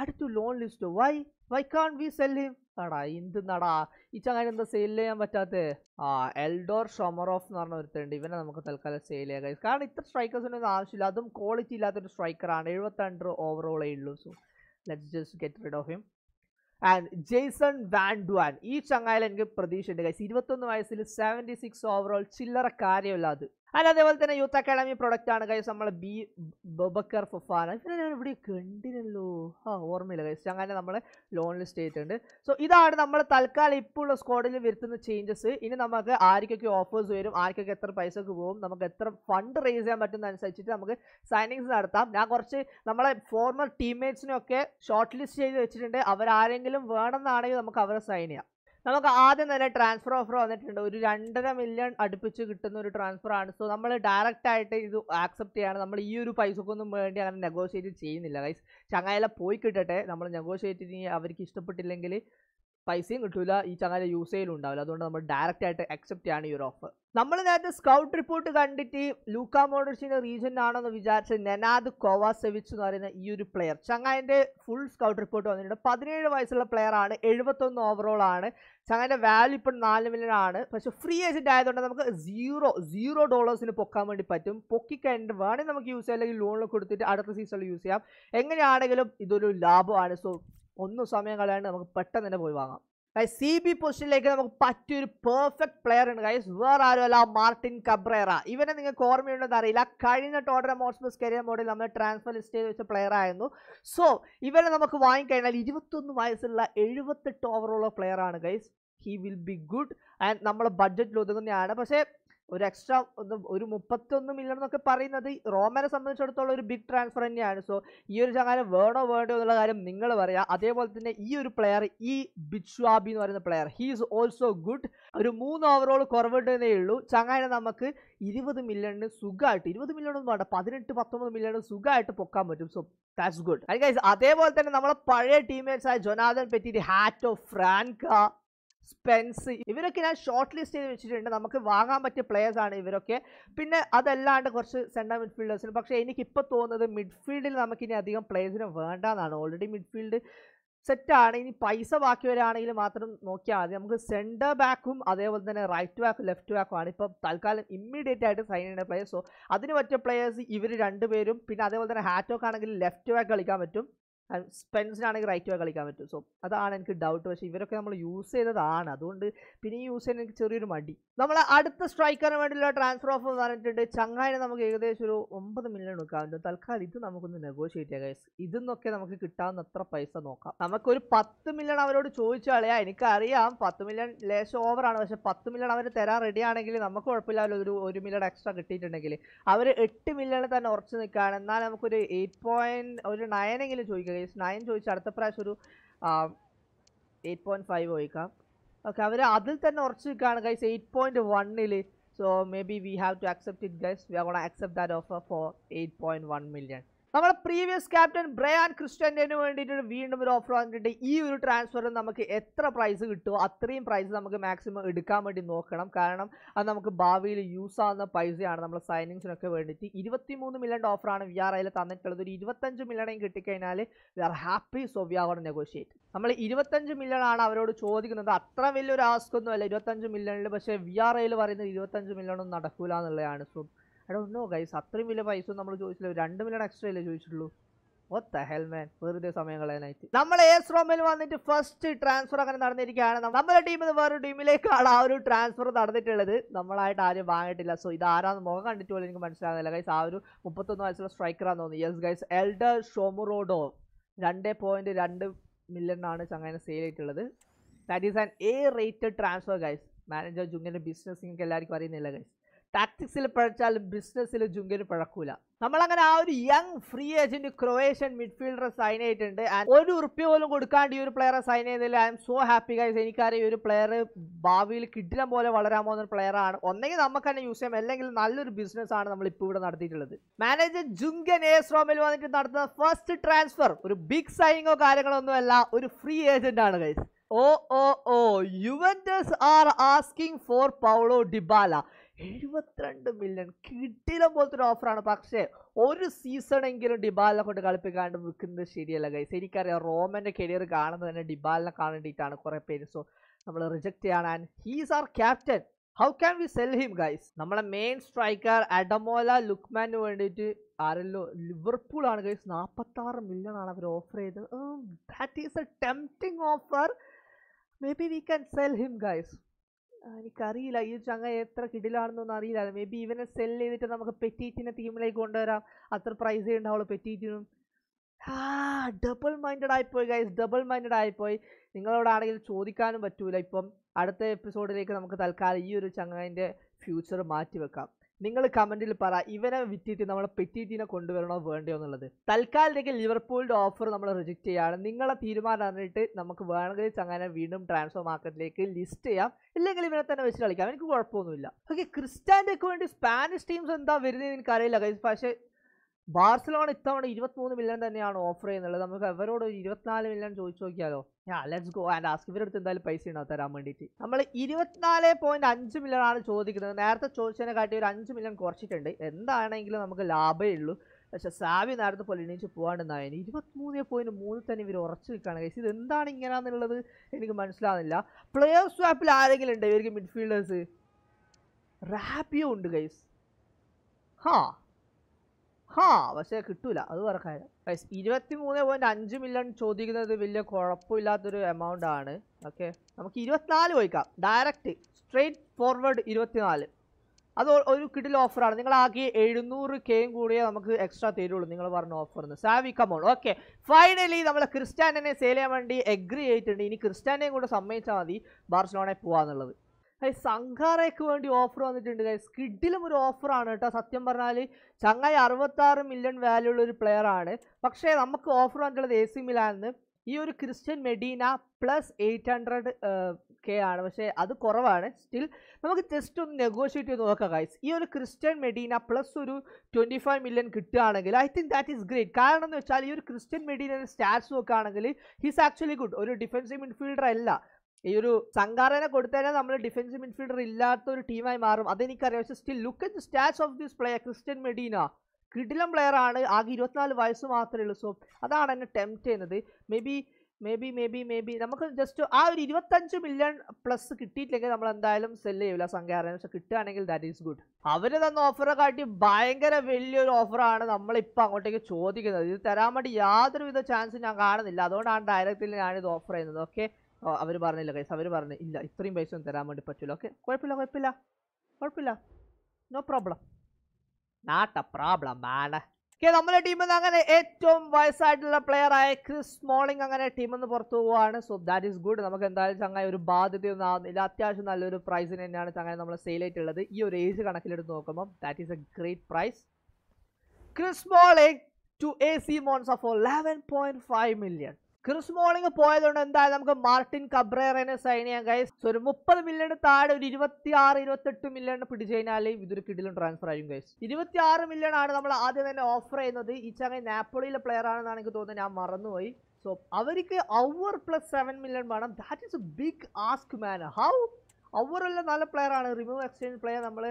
add to loan list why why can V sell him ആടാ എന്ത് നടാ ഈ ചങ്ങനെ എന്താ sale ചെയ്യാൻ പറ്റാത്ത ആ എൽഡോർ ഷൊമറോഫ് എന്ന് പറഞ്ഞ ഒരുത്തരുണ്ട് ഇവനെ നമുക്ക് തൽക്കാലം സെയിൽ ചെയ്യാം കഴിയും കാരണം ഇത്ര ഒന്നും ആവശ്യമില്ല അതും ക്വാളിറ്റി ഇല്ലാത്തൊരു സ്ട്രൈക്കറാണ് എഴുപത്തിരണ്ട് ഓവറോളേ ഉള്ളൂ so let's just get rid of him and Jason വാൻഡുവാൻ ഈ ചങ്ങായാലും എനിക്ക് പ്രതീക്ഷയുണ്ട് കൈസ് ഇരുപത്തൊന്ന് വയസ്സിൽ സെവൻറ്റി സിക്സ് ഓവറോൾ ചില്ലറ കാര്യമല്ല അത് അല്ല അതേപോലെ തന്നെ യൂത്ത് അക്കാഡമി പ്രൊഡക്റ്റ് ആണ് കൈസ് നമ്മൾ ബി ബബക്കർ ഫുഫാൻ പിന്നെ ഞാൻ ഇവിടെ കണ്ടില്ലല്ലോ ആ ഓർമ്മയില്ല കൈസ് അങ്ങനെ നമ്മൾ ലോൺ ലിസ്റ്റ് ചെയ്തിട്ടുണ്ട് സോ ഇതാണ് നമ്മൾ തൽക്കാലം ഇപ്പോൾ ഉള്ള സ്ക്വാഡിൽ വരുത്തുന്ന ചേഞ്ചസ് ഇനി നമുക്ക് ആർക്കൊക്കെ ഓഫേഴ്സ് വരും ആർക്കൊക്കെ എത്ര പൈസക്ക് പോകും നമുക്ക് എത്ര ഫണ്ട് റേസ് ചെയ്യാൻ പറ്റുന്ന അനുസരിച്ചിട്ട് നമുക്ക് സൈനിങ്സ് നടത്താം ഞാൻ കുറച്ച് നമ്മളെ ഫോർമർ ടീംമേറ്റ്സിനൊക്കെ ഷോർട്ട് ലിസ്റ്റ് ചെയ്ത് വെച്ചിട്ടുണ്ട് അവരാരെങ്കിലും വേണമെന്നാണെങ്കിൽ നമുക്ക് അവരെ സൈൻ ചെയ്യാം നമുക്ക് ആദ്യം തന്നെ ട്രാൻസ്ഫർ ഓഫർ വന്നിട്ടുണ്ട് ഒരു രണ്ടര മില്യൺ അടുപ്പിച്ച് കിട്ടുന്ന ഒരു ട്രാൻസ്ഫർ ആണ് സോ നമ്മൾ ഡയറക്റ്റ് ആയിട്ട് ഇത് ആക്സെപ്റ്റ് ചെയ്യാണ് നമ്മൾ ഈ ഒരു പൈസക്കൊന്നും വേണ്ടി അങ്ങനെ നെഗോഷിയേറ്റ് ചെയ്യുന്നില്ല ഗൈസ് ചങ്ങായാലെ പോയി കിട്ടട്ടെ നമ്മൾ നെഗോഷിയേറ്റ് ചെയ്യുക അവർക്ക് ഇഷ്ടപ്പെട്ടില്ലെങ്കിൽ പൈസയും കിട്ടില്ല ഈ ചങ്ങാതി യൂസ് ചെയ്യലും ഉണ്ടാവില്ല അതുകൊണ്ട് നമ്മൾ ഡയറക്റ്റ് ആയിട്ട് അക്സെപ്റ്റ് ചെയ്യാണ് ഈ ഒരു ഓഫർ നമ്മൾ നേരത്തെ സ്കൗട്ട് റിപ്പോർട്ട് കണ്ടിട്ട് ലൂക്ക മോഡ്രിച്ചിന്റെ റീജിയൻ ആണെന്ന് വിചാരിച്ച നെനാദ് കോവാസെവിച്ച് എന്ന് പറയുന്ന ഈ ഒരു പ്ലെയർ ചങ്ങായിന്റെ ഫുൾ സ്കൗട്ട് റിപ്പോർട്ട് വന്നിട്ടുണ്ട് പതിനേഴ് വയസ്സുള്ള പ്ലെയർ ആണ് എഴുപത്തൊന്ന് ഓവറോൾ ആണ് ചങ്ങായിന്റെ വാല്യൂ ഇപ്പം നാല് മില്യൺ ആണ് പക്ഷെ ഫ്രീ ഏജന്റ് ആയതുകൊണ്ട് നമുക്ക് സീറോ സീറോ ഡോളേഴ്സിന് പൊക്കാൻ വേണ്ടി പറ്റും പൊക്കിക്കഴിഞ്ഞിട്ട് വേണമെങ്കിൽ നമുക്ക് യൂസ് ചെയ്യാം അല്ലെങ്കിൽ ലോണിൽ കൊടുത്തിട്ട് അടുത്ത സീസണിൽ യൂസ് ചെയ്യാം എങ്ങനെയാണെങ്കിലും ഇതൊരു ലാഭമാണ് സോ ഒന്നും സമയം കളയാണ്ട് നമുക്ക് പെട്ടെന്ന് തന്നെ പോയി വാങ്ങാം ഗൈസ് സി ബി പൊസിഷനിലേക്ക് നമുക്ക് പറ്റിയൊരു പെർഫെക്റ്റ് പ്ലെയർ ഉണ്ട് ഗൈസ് വേറെ അല്ല മാർട്ടിൻ കബ്രേറ ഇവനെ നിങ്ങൾക്ക് ഓർമ്മയുണ്ടെന്ന് അറിയില്ല കഴിഞ്ഞ ടോഡർ ഹോട്ട്സ്പേഴ്സ് കരിയർ മോഡിൽ നമ്മൾ ട്രാൻസ്ഫർ ലിസ്റ്റ് ചെയ്ത് വെച്ച പ്ലെയർ ആയിരുന്നു സോ ഇവനെ നമുക്ക് വാങ്ങിക്കഴിഞ്ഞാൽ ഇരുപത്തൊന്ന് വയസ്സുള്ള എഴുപത്തെട്ട് ഓവറുള്ള പ്ലെയർ ആണ് guys he will be good and നമ്മൾ ബഡ്ജറ്റിൽ ഒതുങ്ങുന്നതാണ് പക്ഷേ ഒരു എക്സ്ട്രാ ഒന്ന് ഒരു മുപ്പത്തൊന്ന് മില്യൺ എന്നൊക്കെ പറയുന്നത് റോമനെ സംബന്ധിച്ചിടത്തോളം ഒരു ബിഗ് ട്രാൻസ്ഫർ തന്നെയാണ് സോ ഈ ഒരു ചങ്ങാനം വേണോ വേണ്ടോ എന്നുള്ള കാര്യം നിങ്ങൾ പറയാം അതേപോലെ തന്നെ ഈ ഒരു പ്ലെയർ ഈ ബിച്വാബി എന്ന് പറയുന്ന player he is also good ഒരു മൂന്ന് ഓവറോൾ കുറവുണ്ടെന്നേ ഉള്ളൂ ചങ്ങാനെ നമുക്ക് ഇരുപത് മില്യണിന് സുഖമായിട്ട് ഇരുപത് മില്യൺ ഒന്നും വേണ്ട പതിനെട്ട് പത്തൊമ്പത് മില്യൺ സുഖമായിട്ട് പൊക്കാൻ പറ്റും സോ ദാറ്റ്സ് ഗുഡ് അതേപോലെ തന്നെ നമ്മളെ പഴയ ടീംമേറ്റ്സ് ആയ ജൊനാഥൻ പെറ്റിയിട്ട് ഹാറ്റ് ഓഫ് ഫ്രാൻക സ്പെൻസ് ഇവരൊക്കെ ഞാൻ ഷോർട്ട് ലിസ്റ്റ് ചെയ്ത് വെച്ചിട്ടുണ്ട് നമുക്ക് വാങ്ങാൻ പറ്റിയ പ്ലെയേഴ്സ് ആണ് ഇവരൊക്കെ പിന്നെ അതല്ലാണ്ട് കുറച്ച് സെൻട്രൽ മിഡ്ഫീൽഡേഴ്സിന് പക്ഷേ എനിക്ക് തോന്നുന്നത് മിഡ്ഫീൽഡിൽ നമുക്കിനി അധികം പ്ലെയേഴ്സിന് വേണ്ട എന്നാണ് ഓൾറെഡി മിഡ്ഫീൽഡ് സെറ്റാണ് ഇനി പൈസ ബാക്കി വരാണെങ്കിൽ മാത്രം നോക്കിയാൽ മതി നമുക്ക് സെൻറ്റർ ബാക്കും അതേപോലെ തന്നെ റൈറ്റ് ബാക്കും ലെഫ്റ്റ് ബാക്കും ആണ് ഇപ്പം തൽക്കാലം ഇമ്മീഡിയറ്റ് ആയിട്ട് സൈൻ ചെയ്യുന്ന സോ അതിന് പറ്റിയ പ്ലെയേഴ്സ് ഇവർ രണ്ടുപേരും പിന്നെ അതേപോലെ തന്നെ ഹാറ്റോക്ക് ആണെങ്കിൽ ലെഫ്റ്റ് ബാക്ക് കളിക്കാൻ പറ്റും സ്പെൻസിനാണെങ്കിൽ റൈറ്റ് ബാക്ക് കളിക്കാൻ പറ്റും സോ അതാണ് എനിക്ക് ഡൗട്ട് പക്ഷേ ഇവരൊക്കെ നമ്മൾ യൂസ് ചെയ്തതാണ് അതുകൊണ്ട് പിന്നെ ഈ യൂസ് ചെയ്യാൻ എനിക്ക് ചെറിയൊരു മടി നമ്മൾ അടുത്ത സ്ട്രൈക്കറിന് വേണ്ടിയുള്ള ട്രാൻസ്ഫർ ഓഫർ പറഞ്ഞിട്ടുണ്ട് ചങ്ങായിനെ നമുക്ക് ഏകദേശം ഒരു ഒമ്പത് മില്യൺ എടുക്കാറുണ്ട് തൽക്കാലം ഇത് നമുക്കൊന്ന് നെഗോഷിയേറ്റ് ചെയ്യാം ഗൈസ് ഇതെന്നൊക്കെ നമുക്ക് കിട്ടാവുന്ന അത്ര പൈസ നോക്കാം നമുക്കൊരു പത്ത് മില്യൺ അവരോട് ചോദിച്ചാളെയാ എനിക്കറിയാം പത്ത് മില്യൺ ലേശം ഓവറാണ് പക്ഷേ പത്ത് മില്യൺ അവർ തരാൻ റെഡിയാണെങ്കിൽ നമുക്ക് കുഴപ്പമില്ലല്ലോ ഒരു ഒരു മില്യൺ എക്സ്ട്രാ കിട്ടിയിട്ടുണ്ടെങ്കിൽ അവർ എട്ട് മില്യണിൽ തന്നെ ഉറച്ചു നിൽക്കുകയാണ് എന്നാൽ നമുക്കൊരു എയ്റ്റ് പോയിൻറ്റ് ഒരു നയനെങ്കിലും ചോദിക്കാം ഗൈസ് നയൻ ചോദിച്ചു അടുത്ത പ്രാവശ്യം ഒരു എയ്റ്റ് പോയിൻറ്റ് ഫൈവ് ചോദിക്കാം ഓക്കെ അവർ അതിൽ തന്നെ ഉറച്ചു നിൽക്കുകയാണ് ഗൈസ് എയ്റ്റ് പോയിൻറ്റ് വണ്ണിൽ so maybe we have to accept it guys we are gonna accept that offer for eight point one million നമ്മുടെ പ്രീവിയസ് ക്യാപ്റ്റൻ ബ്രയാൻ ക്രിസ്റ്റന്റിന് വേണ്ടിയിട്ട് വീണ്ടും ഒരു ഓഫർ വന്നിട്ടുണ്ട് ഈ ഒരു ട്രാൻസ്ഫറിൽ നമുക്ക് എത്ര പ്രൈസ് കിട്ടുമോ അത്രയും പ്രൈസ് നമുക്ക് മാക്സിമം എടുക്കാൻ വേണ്ടി നോക്കണം കാരണം അത് നമുക്ക് ഭാവിയിൽ യൂസ് ആവുന്ന പൈസയാണ് നമ്മൾ സൈനിങ്സിനൊക്കെ വേണ്ടിയിട്ട് ഇരുപത്തി മൂന്ന് മില്യൺ ഓഫറാണ് വി ആർ ഐയിൽ തന്നിട്ടുള്ളത് ഒരു ഇരുപത്തഞ്ച് മില്യണേയും കിട്ടിക്കഴിഞ്ഞാൽ we are happy so we our negotiate നമ്മൾ ഇരുപത്തഞ്ച് മില്യൺ ആണ് അവരോട് ചോദിക്കുന്നത് അത്ര വലിയൊരു ആസ്കൊന്നുമല്ല ഇരുപത്തഞ്ച് മില്യണിൽ പക്ഷേ വി ആർ ഐയിൽ പറയുന്നത് ഇരുപത്തഞ്ച് മില്യണൊന്നും നടക്കില്ല എന്നുള്ളതാണ് so I don't know guys അത്രയും വലിയ പൈസ നമ്മൾ ചോദിച്ചില്ല രണ്ട് മില്യൺ എക്സ്ട്രാ അല്ലേ ചോദിച്ചിട്ടുള്ളൂ ഒത്ത ഹെൽമാൻ വെറുതെ സമയം കളയാനായിട്ട് നമ്മൾ എസ് റോമിൽ വന്നിട്ട് ഫസ്റ്റ് ട്രാൻസ്ഫർ അങ്ങനെ നടന്നിരിക്കുകയാണ് നമ്മുടെ ടീമിൽ നിന്ന് വേറൊരു ടീമിലേക്കാണ് ആ ഒരു ട്രാൻസ്ഫർ നടന്നിട്ടുള്ളത് നമ്മളായിട്ട് ആരും വാങ്ങിയിട്ടില്ല സോ ഇതാരാന്ന് മുഖം കണ്ടിട്ട് പോലും എനിക്ക് മനസ്സിലാകുന്നില്ല ഗൈസ് ആ ഒരു മുപ്പത്തൊന്ന് വയസ്സുള്ള സ്ട്രൈക്കറാന്ന് തോന്നി യെസ് ഗൈസ് എൽഡർ ഷോമുറോഡോ രണ്ട് പോയിന്റ് രണ്ട് മില്യണാണ് ചങ്ങനെ സെയിൽ ആയിട്ടുള്ളത് that is an A rated transfer guys manager ജുങ്ങിൻ്റെ ബിസിനസ് നിങ്ങൾക്ക് എല്ലാവർക്കും അറിയുന്നില്ല ഗൈസ് ടാക്ടിക്സിൽ പഴച്ചാലും ബിസിനസ്സിൽ ജുങ്കന് പഴക്കൂല നമ്മളങ്ങനെ ആ ഒരു യങ് ഫ്രീ ഏജന്റ് ക്രൊയേഷ്യൻ മിഡ്ഫീൽഡറെ സൈൻ ചെയ്തിട്ടുണ്ട് ഒരു ഉറുപ്പ്യ പോലും കൊടുക്കാണ്ട് ഈ ഒരു പ്ലെയറെ സൈൻ ചെയ്തില്ല I'm so happy guys എനിക്കറിയാം ഈ ഒരു പ്ലെയർ ഭാവിയിൽ കിട്ടിലം പോലെ വളരാൻ പോകുന്ന പ്ലെയർ ആണ് ഒന്നെങ്കിൽ നമുക്ക് തന്നെ യൂസ് ചെയ്യാം അല്ലെങ്കിൽ നല്ലൊരു ബിസിനസ് ആണ് നമ്മൾ ഇപ്പോൾ ഇവിടെ നടത്തിയിട്ടുള്ളത് മാനേജർ ജുങ്കൻ എസ് റോമിൽ വന്നിട്ട് നടത്തുന്ന ഫസ്റ്റ് ട്രാൻസ്ഫർ ഒരു ബിഗ് സൈനിങ്ങോ കാര്യങ്ങളോ ഒന്നുമല്ല ഒരു ഫ്രീ ഏജന്റ് ആണ് guys oh oh oh Juventus are asking for Paulo Dybala എഴുപത്തിരണ്ട് മില്യൺ കിട്ടിയില്ല പോലത്തെ ഒരു ഓഫറാണ് പക്ഷേ ഒരു സീസണെങ്കിലും ഡിബാലിനെ കൊണ്ട് കളിപ്പിക്കാണ്ട് വിൽക്കുന്നത് ശരിയല്ല ഗൈസ് എനിക്കറിയാം റോമൻ്റെ കരിയർ കാണുന്നത് തന്നെ ഡിബാലിനെ കാണേണ്ടിയിട്ടാണ് കുറേ പേര് സോ നമ്മൾ റിജക്റ്റ് ചെയ്യാൻ and he's our captain how can we sell him guys നമ്മളെ മെയിൻ സ്ട്രൈക്കർ അഡമോല ലുക്മാനു വേണ്ടിയിട്ട് ആരല്ലോ ലിവർപൂൾ ആണ് ഗൈസ് നാൽപ്പത്താറ് മില്യൺ ആണ് അവർ ഓഫർ ചെയ്തത് that is a tempting offer maybe we can sell him guys എനിക്കറിയില്ല ഈ ചങ്ങ എത്ര കിടിലാണെന്നൊന്നും അറിയില്ല മേ ബി ഇവനെ സെൽ ചെയ്തിട്ട് നമുക്ക് പെറ്റീറ്റിനെ ടീമിലേക്ക് കൊണ്ടുവരാം അത്ര പ്രൈസ് ഉണ്ടാവുള്ളൂ പെറ്റീറ്റിനും ആ ഡബിൾ മൈൻഡഡ് ആയിപ്പോയി ഗൈസ് ഡബിൾ മൈൻഡഡ് ആയിപ്പോയി നിങ്ങളോടാണെങ്കിൽ ചോദിക്കാനും പറ്റൂല ഇപ്പം അടുത്ത എപ്പിസോഡിലേക്ക് നമുക്ക് തൽക്കാലം ഈ ഒരു ചങ്ങായിൻ്റെ ഫ്യൂച്ചർ മാറ്റി വെക്കാം നിങ്ങൾ കമന്റിൽ പറ ഇവനെ വിറ്റിട്ട് നമ്മളെ പെറ്റിറ്റിനെ കൊണ്ടുവരണോ വേണ്ടയോ എന്നുള്ളത് തൽക്കാലത്തേക്ക് ലിവർപൂളിന്റെ ഓഫർ നമ്മൾ റിജക്റ്റ് ചെയ്യാണ് നിങ്ങളെ തീരുമാനം അറിഞ്ഞിട്ട് നമുക്ക് വേണമെങ്കിൽ ചങ്ങനെ വീണ്ടും ട്രാൻസ്ഫർ മാർക്കറ്റിലേക്ക് ലിസ്റ്റ് ചെയ്യാം ഇല്ലെങ്കിൽ ഇവനെ തന്നെ വെച്ച് കളിക്കാം എനിക്ക് കുഴപ്പമൊന്നുമില്ല ഓക്കെ ക്രിസ്റ്റാൻഡേക്ക് വേണ്ടി സ്പാനിഷ് ടീംസ് എന്താ വരുന്നത് എനിക്കറിയില്ല പക്ഷേ ബാർസലോണ ഇത്തവണ ഇരുപത്തിമൂന്ന് മില്യൺ തന്നെയാണ് ഓഫർ ചെയ്യുന്നത് നമുക്ക് അവരോട് ഒരു ഇരുപത്തിനാല് മില്യൺ ചോദിച്ചു നോക്കിയാലോ ഞാൻ ലെറ്റ്സ് ഗോ ആൻഡ് ആസ്ക് ഇവരെടുത്ത് എന്തായാലും പൈസ ഉണ്ടാവും തരാൻ വേണ്ടിയിട്ട് നമ്മൾ ഇരുപത്തിനാല് പോയിന്റ് അഞ്ച് മില്യൺ ആണ് ചോദിക്കുന്നത് നേരത്തെ ചോദിച്ചതിനെ കാട്ടി ഒരു അഞ്ച് മില്യൺ കുറച്ചിട്ടുണ്ട് എന്താണെങ്കിലും നമുക്ക് ലാഭമേ ഉള്ളൂ പക്ഷെ സാവി നേരത്തെ പോലെ എണീച്ച് പോകാണ്ടെന്നായിരുന്നു ഇരുപത്തിമൂന്ന് പോയിന്റ് മൂന്ന് തന്നെ ഇവർ ഉറച്ചു നിൽക്കുകയാണ് കേസ് ഇത് എന്താണ് ഇങ്ങനെയാണെന്നുള്ളത് എനിക്ക് മനസ്സിലാകുന്നില്ല പ്ലെയർ സ്വാപ്പിൽ ആരെങ്കിലും ഉണ്ട് ഇവർക്ക് മിഡ്ഫീൽഡേഴ്സ് റാപ്പിയോ ഉണ്ട് ഗൈസ് ഹാ ഹാ പക്ഷേ കിട്ടൂല അത് വേറെ കാര്യം ഇരുപത്തി മൂന്ന് പോയിന്റ് അഞ്ച് മില്യൺ ചോദിക്കുന്നത് വലിയ കുഴപ്പമില്ലാത്തൊരു എമൗണ്ട് ആണ് ഓക്കെ നമുക്ക് ഇരുപത്തിനാല് ചോദിക്കാം ഡയറക്റ്റ് സ്ട്രെയിറ്റ് ഫോർവേഡ് ഇരുപത്തിനാല് അത് ഒരു കിടിൽ ഓഫറാണ് നിങ്ങൾ ആകെ എഴുന്നൂറ് കെയും കൂടിയേ നമുക്ക് എക്സ്ട്രാ തരുള്ളൂ നിങ്ങൾ പറഞ്ഞ ഓഫർ ഓഫറിന്ന് സാവി കമോൾ ഓക്കെ ഫൈനലി നമ്മൾ ക്രിസ്ത്യാനെ സെയിൽ ചെയ്യാൻ വേണ്ടി എഗ്രി ചെയ്തിട്ടുണ്ട് ഇനി ക്രിസ്ത്യാനെയും കൂടെ സമ്മതിച്ചാൽ മതി ബാർസലോണയിൽ പോകാന്നുള്ളത് ഗൈസ് സംഘാറയ്ക്ക് വേണ്ടി ഓഫർ വന്നിട്ടുണ്ട് ഗൈസ് സ്കിഡിലും ഒരു ഓഫറാണ് കേട്ടോ സത്യം പറഞ്ഞാൽ ചങ്ങായി അറുപത്താറ് മില്യൺ വാല്യൂ ഉള്ള ഒരു പ്ലെയർ ആണ് പക്ഷേ നമുക്ക് ഓഫർ വന്നിട്ടുള്ളത് എ സി മിലാനിന്ന് ഈ ഒരു Cristian Medina plus eight hundred K ആണ് പക്ഷേ അത് കുറവാണ് സ്റ്റിൽ നമുക്ക് ജസ്റ്റ് ഒന്ന് നെഗോഷിയേറ്റ് ചെയ്ത് നോക്കാം ഗൈസ് ഈ ഒരു ക്രിസ്ത്യൻ മെഡീന പ്ലസ് ഒരു ട്വൻറ്റി ഫൈവ് മില്യൺ കിട്ടുകയാണെങ്കിൽ I think that is great കാരണം എന്ന് വെച്ചാൽ ഈ ഒരു ക്രിസ്ത്യൻ മെഡീനയുടെ സ്റ്റാറ്റ്സ് നോക്കുകയാണെങ്കിൽ ഹീസ് ആക്ച്വലി ഗുഡ് ഒരു ഡിഫൻസീവ് മിഡ്ഫീൽഡർ അല്ല ഈ ഒരു സംഘാടന കൊടുത്തതിനെ നമ്മൾ ഡിഫൻസ് മിഡ്ഫീൽഡർ ഇല്ലാത്ത ഒരു ടീമായി മാറും അതെനിക്കറിയാം പക്ഷേ still look at the stats of this player Cristian Medina കിടിലം പ്ലെയർ ആണ് ആകെ ഇരുപത്തിനാല് വയസ്സ് മാത്രമേ ഉള്ളൂ സോ അതാണ് എന്നെ ടെംപ്റ്റ് ചെയ്യുന്നത് maybe maybe maybe maybe നമുക്ക് ജസ്റ്റ് ആ ഒരു ഇരുപത്തഞ്ച് മില്യൺ പ്ലസ് കിട്ടിയിട്ടില്ലെങ്കിൽ നമ്മൾ എന്തായാലും സെല്ല് ചെയ്യില്ല സംഘാടന പക്ഷെ കിട്ടുകയാണെങ്കിൽ ദാറ്റ് ഈസ് ഗുഡ് അവർ തന്ന ഓഫറെ കാട്ടി ഭയങ്കര വലിയൊരു ഓഫറാണ് നമ്മളിപ്പോൾ അങ്ങോട്ടേക്ക് ചോദിക്കുന്നത് ഇത് തരാൻ വേണ്ടി യാതൊരുവിധ ചാൻസും ഞാൻ കാണുന്നില്ല അതുകൊണ്ടാണ് ഡയറക്റ്റിൽ ഞാനിത് ഓഫർ ചെയ്യുന്നത് ഓക്കെ അവർ പറഞ്ഞില്ല കൈസ് അവർ പറഞ്ഞു ഇല്ല ഇത്രയും പൈസ ഒന്നും തരാൻ വേണ്ടി പറ്റില്ല ഓക്കെ കുഴപ്പമില്ല കുഴപ്പമില്ല കുഴപ്പമില്ല നോ പ്രോബ്ലം നാട്ട പ്രോബ്ലം ആണ് ഓക്കെ നമ്മുടെ ടീമിൽ നിന്ന് അങ്ങനെ ഏറ്റവും വയസ്സായിട്ടുള്ള പ്ലെയർ ആയ ക്രിസ് മോളിംഗ് അങ്ങനെ ടീമിൽ നിന്ന് പുറത്തു പോവുകയാണ് സോ ദാറ്റ് ഈസ് ഗുഡ് നമുക്ക് എന്തായാലും ചങ്ങായി ഒരു ബാധ്യതയൊന്നും ആവുന്നില്ല അത്യാവശ്യം നല്ലൊരു പ്രൈസിന് തന്നെയാണ് ചങ്ങായി നമ്മൾ സെയിൽ ആയിട്ടുള്ളത് ഈ ഒരു ഏജ് കണക്കിലെടുത്ത് നോക്കുമ്പോൾ that is a great price Chris Smalling to A C Monza of eleven point five million Chris Smalling പോയതുകൊണ്ട് എന്തായാലും നമുക്ക് മാർട്ടിൻ കബ്രേറിനെ സൈൻ ചെയ്യാൻ കഴിയും സോ ഒരു മുപ്പത് മില്യണ് താഴെ ഒരു ഇരുപത്തി ആറ് ഇരുപത്തെട്ട് മില്യൺ പിടിച്ചു കഴിഞ്ഞാൽ ഇതൊരു കിടിലും ട്രാൻസ്ഫർ ആയിരിക്കും ഗൈസ് ഇരുപത്തി ആറ് മില്യൺ ആണ് നമ്മൾ ആദ്യം തന്നെ ഓഫർ ചെയ്യുന്നത് ഈ ചങ്ങ നാപ്പോളിയിലെ പ്ലെയർ ആണെന്നാണ് എനിക്ക് തോന്നുന്നത് ഞാൻ മറന്നുപോയി സോ അവർക്ക് ഔവർ പ്ലസ് സെവൻ മില്യൺ വേണം that is a big ask man how എല്ലാം നല്ല പ്ലെയർ ആണ് റിമൂവ് എക്സ്ചേഞ്ച് പ്ലെയർ നമ്മൾ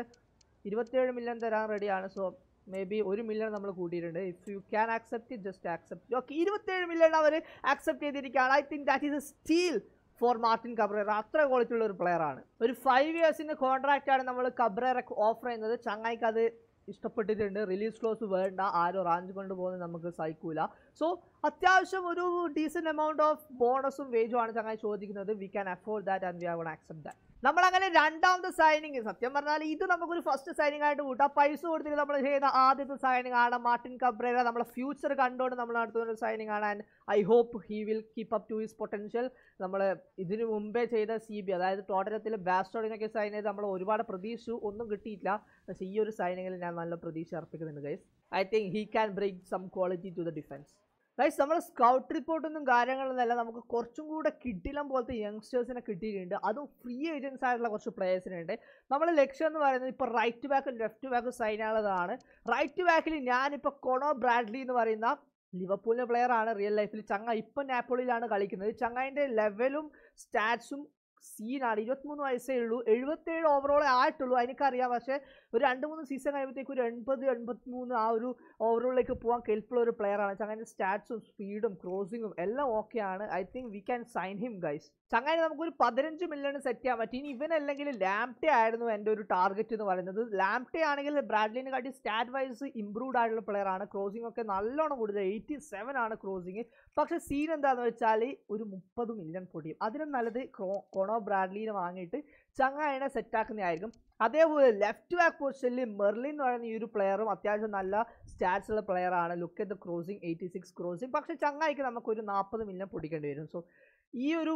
ഇരുപത്തിയേഴ് മില്യൺ തരാൻ റെഡിയാണ് സോ മേ ബി ഒരു മില്യൺ നമ്മൾ കൂട്ടിയിട്ടുണ്ട് if you can accept just accept okay ഇരുപത്തേഴ് മില്യൺ അവർ ആക്സെപ്റ്റ് ചെയ്തിരിക്കുകയാണ് I think that is a steal for Martin Cabrera അത്ര ക്വാളിറ്റി ഉള്ള ഒരു പ്ലെയറാണ് ഒരു ഫൈവ് ഇയേഴ്സിൻ്റെ കോൺട്രാക്റ്റ് ആണ് നമ്മൾ കബ്രേറ ഓഫർ ചെയ്യുന്നത് ചങ്ങായിക്ക് അത് ഇഷ്ടപ്പെട്ടിട്ടുണ്ട് റിലീസ് ക്ലോസ് വേണ്ട ആരും റാഞ്ച് കൊണ്ടുപോകുന്നത് നമുക്ക് സഹിക്കൂല സോ അത്യാവശ്യം ഒരു ഡീസൻറ്റ് എമൗണ്ട് ഓഫ് ബോണസും വേജുമാണ് ചങ്ങായി ചോദിക്കുന്നത് we can afford that and we are accept that നമ്മൾ അങ്ങനെ രണ്ടാമത്തെ സൈനിങ് സത്യം പറഞ്ഞാൽ ഇത് നമുക്കൊരു ഫസ്റ്റ് സൈനിങ് ആയിട്ട് കൂട്ടാം പൈസ കൊടുത്തിട്ട് നമ്മൾ ചെയ്ത ആദ്യത്തെ സൈനിങ് ആണ് മാർട്ടിൻ കബ്രേര നമ്മളെ ഫ്യൂച്ചർ കണ്ടുകൊണ്ട് നമ്മൾ നടത്തുന്ന ഒരു സൈനിങ് ആണ് and I hope he will keep up to his potential നമ്മൾ ഇതിനു മുമ്പേ ചെയ്ത സി ബി അതായത് ടോട്ടലത്തിൽ ബാസ്റ്റോഡിനൊക്കെ സൈൻ ചെയ്ത് നമ്മൾ ഒരുപാട് പ്രതീക്ഷിച്ചു ഒന്നും കിട്ടിയില്ല പക്ഷേ ഈ ഒരു സൈനിങ്ങിൽ ഞാൻ നല്ല പ്രതീക്ഷ അർപ്പിക്കുന്നുണ്ട് guys I think he can break some quality to the defence guys നമ്മൾ സ്കൗട്ട് റിപ്പോർട്ടൊന്നും കാര്യങ്ങളൊന്നുമല്ല നമുക്ക് കുറച്ചും കൂടെ കിട്ടിലം പോലത്തെ യങ്സ്റ്റേഴ്സിനെ കിട്ടിയിട്ടുണ്ട് അതും ഫ്രീ ഏജൻസ് ആയിട്ടുള്ള കുറച്ച് പ്ലേയേഴ്സിനുണ്ട് നമ്മുടെ ലക്ഷ്യം എന്ന് പറയുന്നത് ഇപ്പോൾ റൈറ്റ് ബാക്കും ലെഫ്റ്റ് ബാക്കും സൈൻ ആളതാണ് റൈറ്റ് ബാക്കിൽ ഞാനിപ്പോൾ കൊണോ ബ്രാഡ്ലി എന്ന് പറയുന്ന ലിവർപൂളിൻ്റെ പ്ലെയർ ആണ് റിയൽ ലൈഫിൽ ചങ്ങ ഇപ്പം നാപ്പോളിയിലാണ് കളിക്കുന്നത് ചങ്ങായിൻ്റെ ലെവലും സ്റ്റാറ്റ്സും സീനാണ് ഇരുപത്തിമൂന്ന് വയസ്സേ ഉള്ളൂ എഴുപത്തേഴ് ഓവറോളെ ആയിട്ടുള്ളൂ അതിനൊക്കറിയാം പക്ഷേ ഒരു രണ്ട് മൂന്ന് സീസൺ കഴിയുമ്പോഴത്തേക്കും ഒരു എൺപത് എൺപത്തിമൂന്ന് ആ ഒരു ഓവറോളിലേക്ക് പോകാൻ കെൽപ്പുള്ള ഒരു പ്ലെയറാണ് ചങ്ങനെ സ്റ്റാറ്റ്സും സ്പീഡും ക്രോസിങ്ങും എല്ലാം ഓക്കെ ആണ് I think we can sign him guys ചങ്ങനെ നമുക്കൊരു പതിനഞ്ച് മില്യൺ സെറ്റ് ചെയ്യാൻ പറ്റി ഇനി ഇവനല്ലെങ്കിൽ ലാംപ്ടെ ആയിരുന്നു എൻ്റെ ഒരു ടാർഗറ്റ് എന്ന് പറയുന്നത് ലാംപ്ടെ ആണെങ്കിൽ ബ്രാഡ്ലിനെ കാട്ടി സ്റ്റാറ്റ് വൈസ് ഇംപ്രൂവ്ഡ് ആയിട്ടുള്ള പ്ലെയറാണ് ക്രോസിംഗ് ഒക്കെ നല്ലോണം കൂടുതൽ എയ്റ്റി സെവൻ ആണ് ക്രോസിംഗ് പക്ഷെ സീൻ എന്താണെന്ന് വെച്ചാൽ ഒരു മുപ്പത് മില്യൺ പൊടിയും അതിനും നല്ലത് കൊണോ ബ്രാഡ്ലീനെ വാങ്ങിയിട്ട് ചങ്ങായനെ സെറ്റാക്കുന്നതായിരിക്കും അതേപോലെ ലെഫ്റ്റ് ബാക്ക് പൊസിഷനിൽ മെർലിൻ എന്ന് പറയുന്ന ഈ ഒരു പ്ലെയറും അത്യാവശ്യം നല്ല സ്റ്റാറ്റ്സ് ഉള്ള പ്ലെയറാണ് look at the crossing eighty six crossing പക്ഷേ ചങ്ങായിക്ക് നമുക്കൊരു നാൽപ്പത് മില്യൺ പൊടിക്കേണ്ടി വരും സോ ഈ ഒരു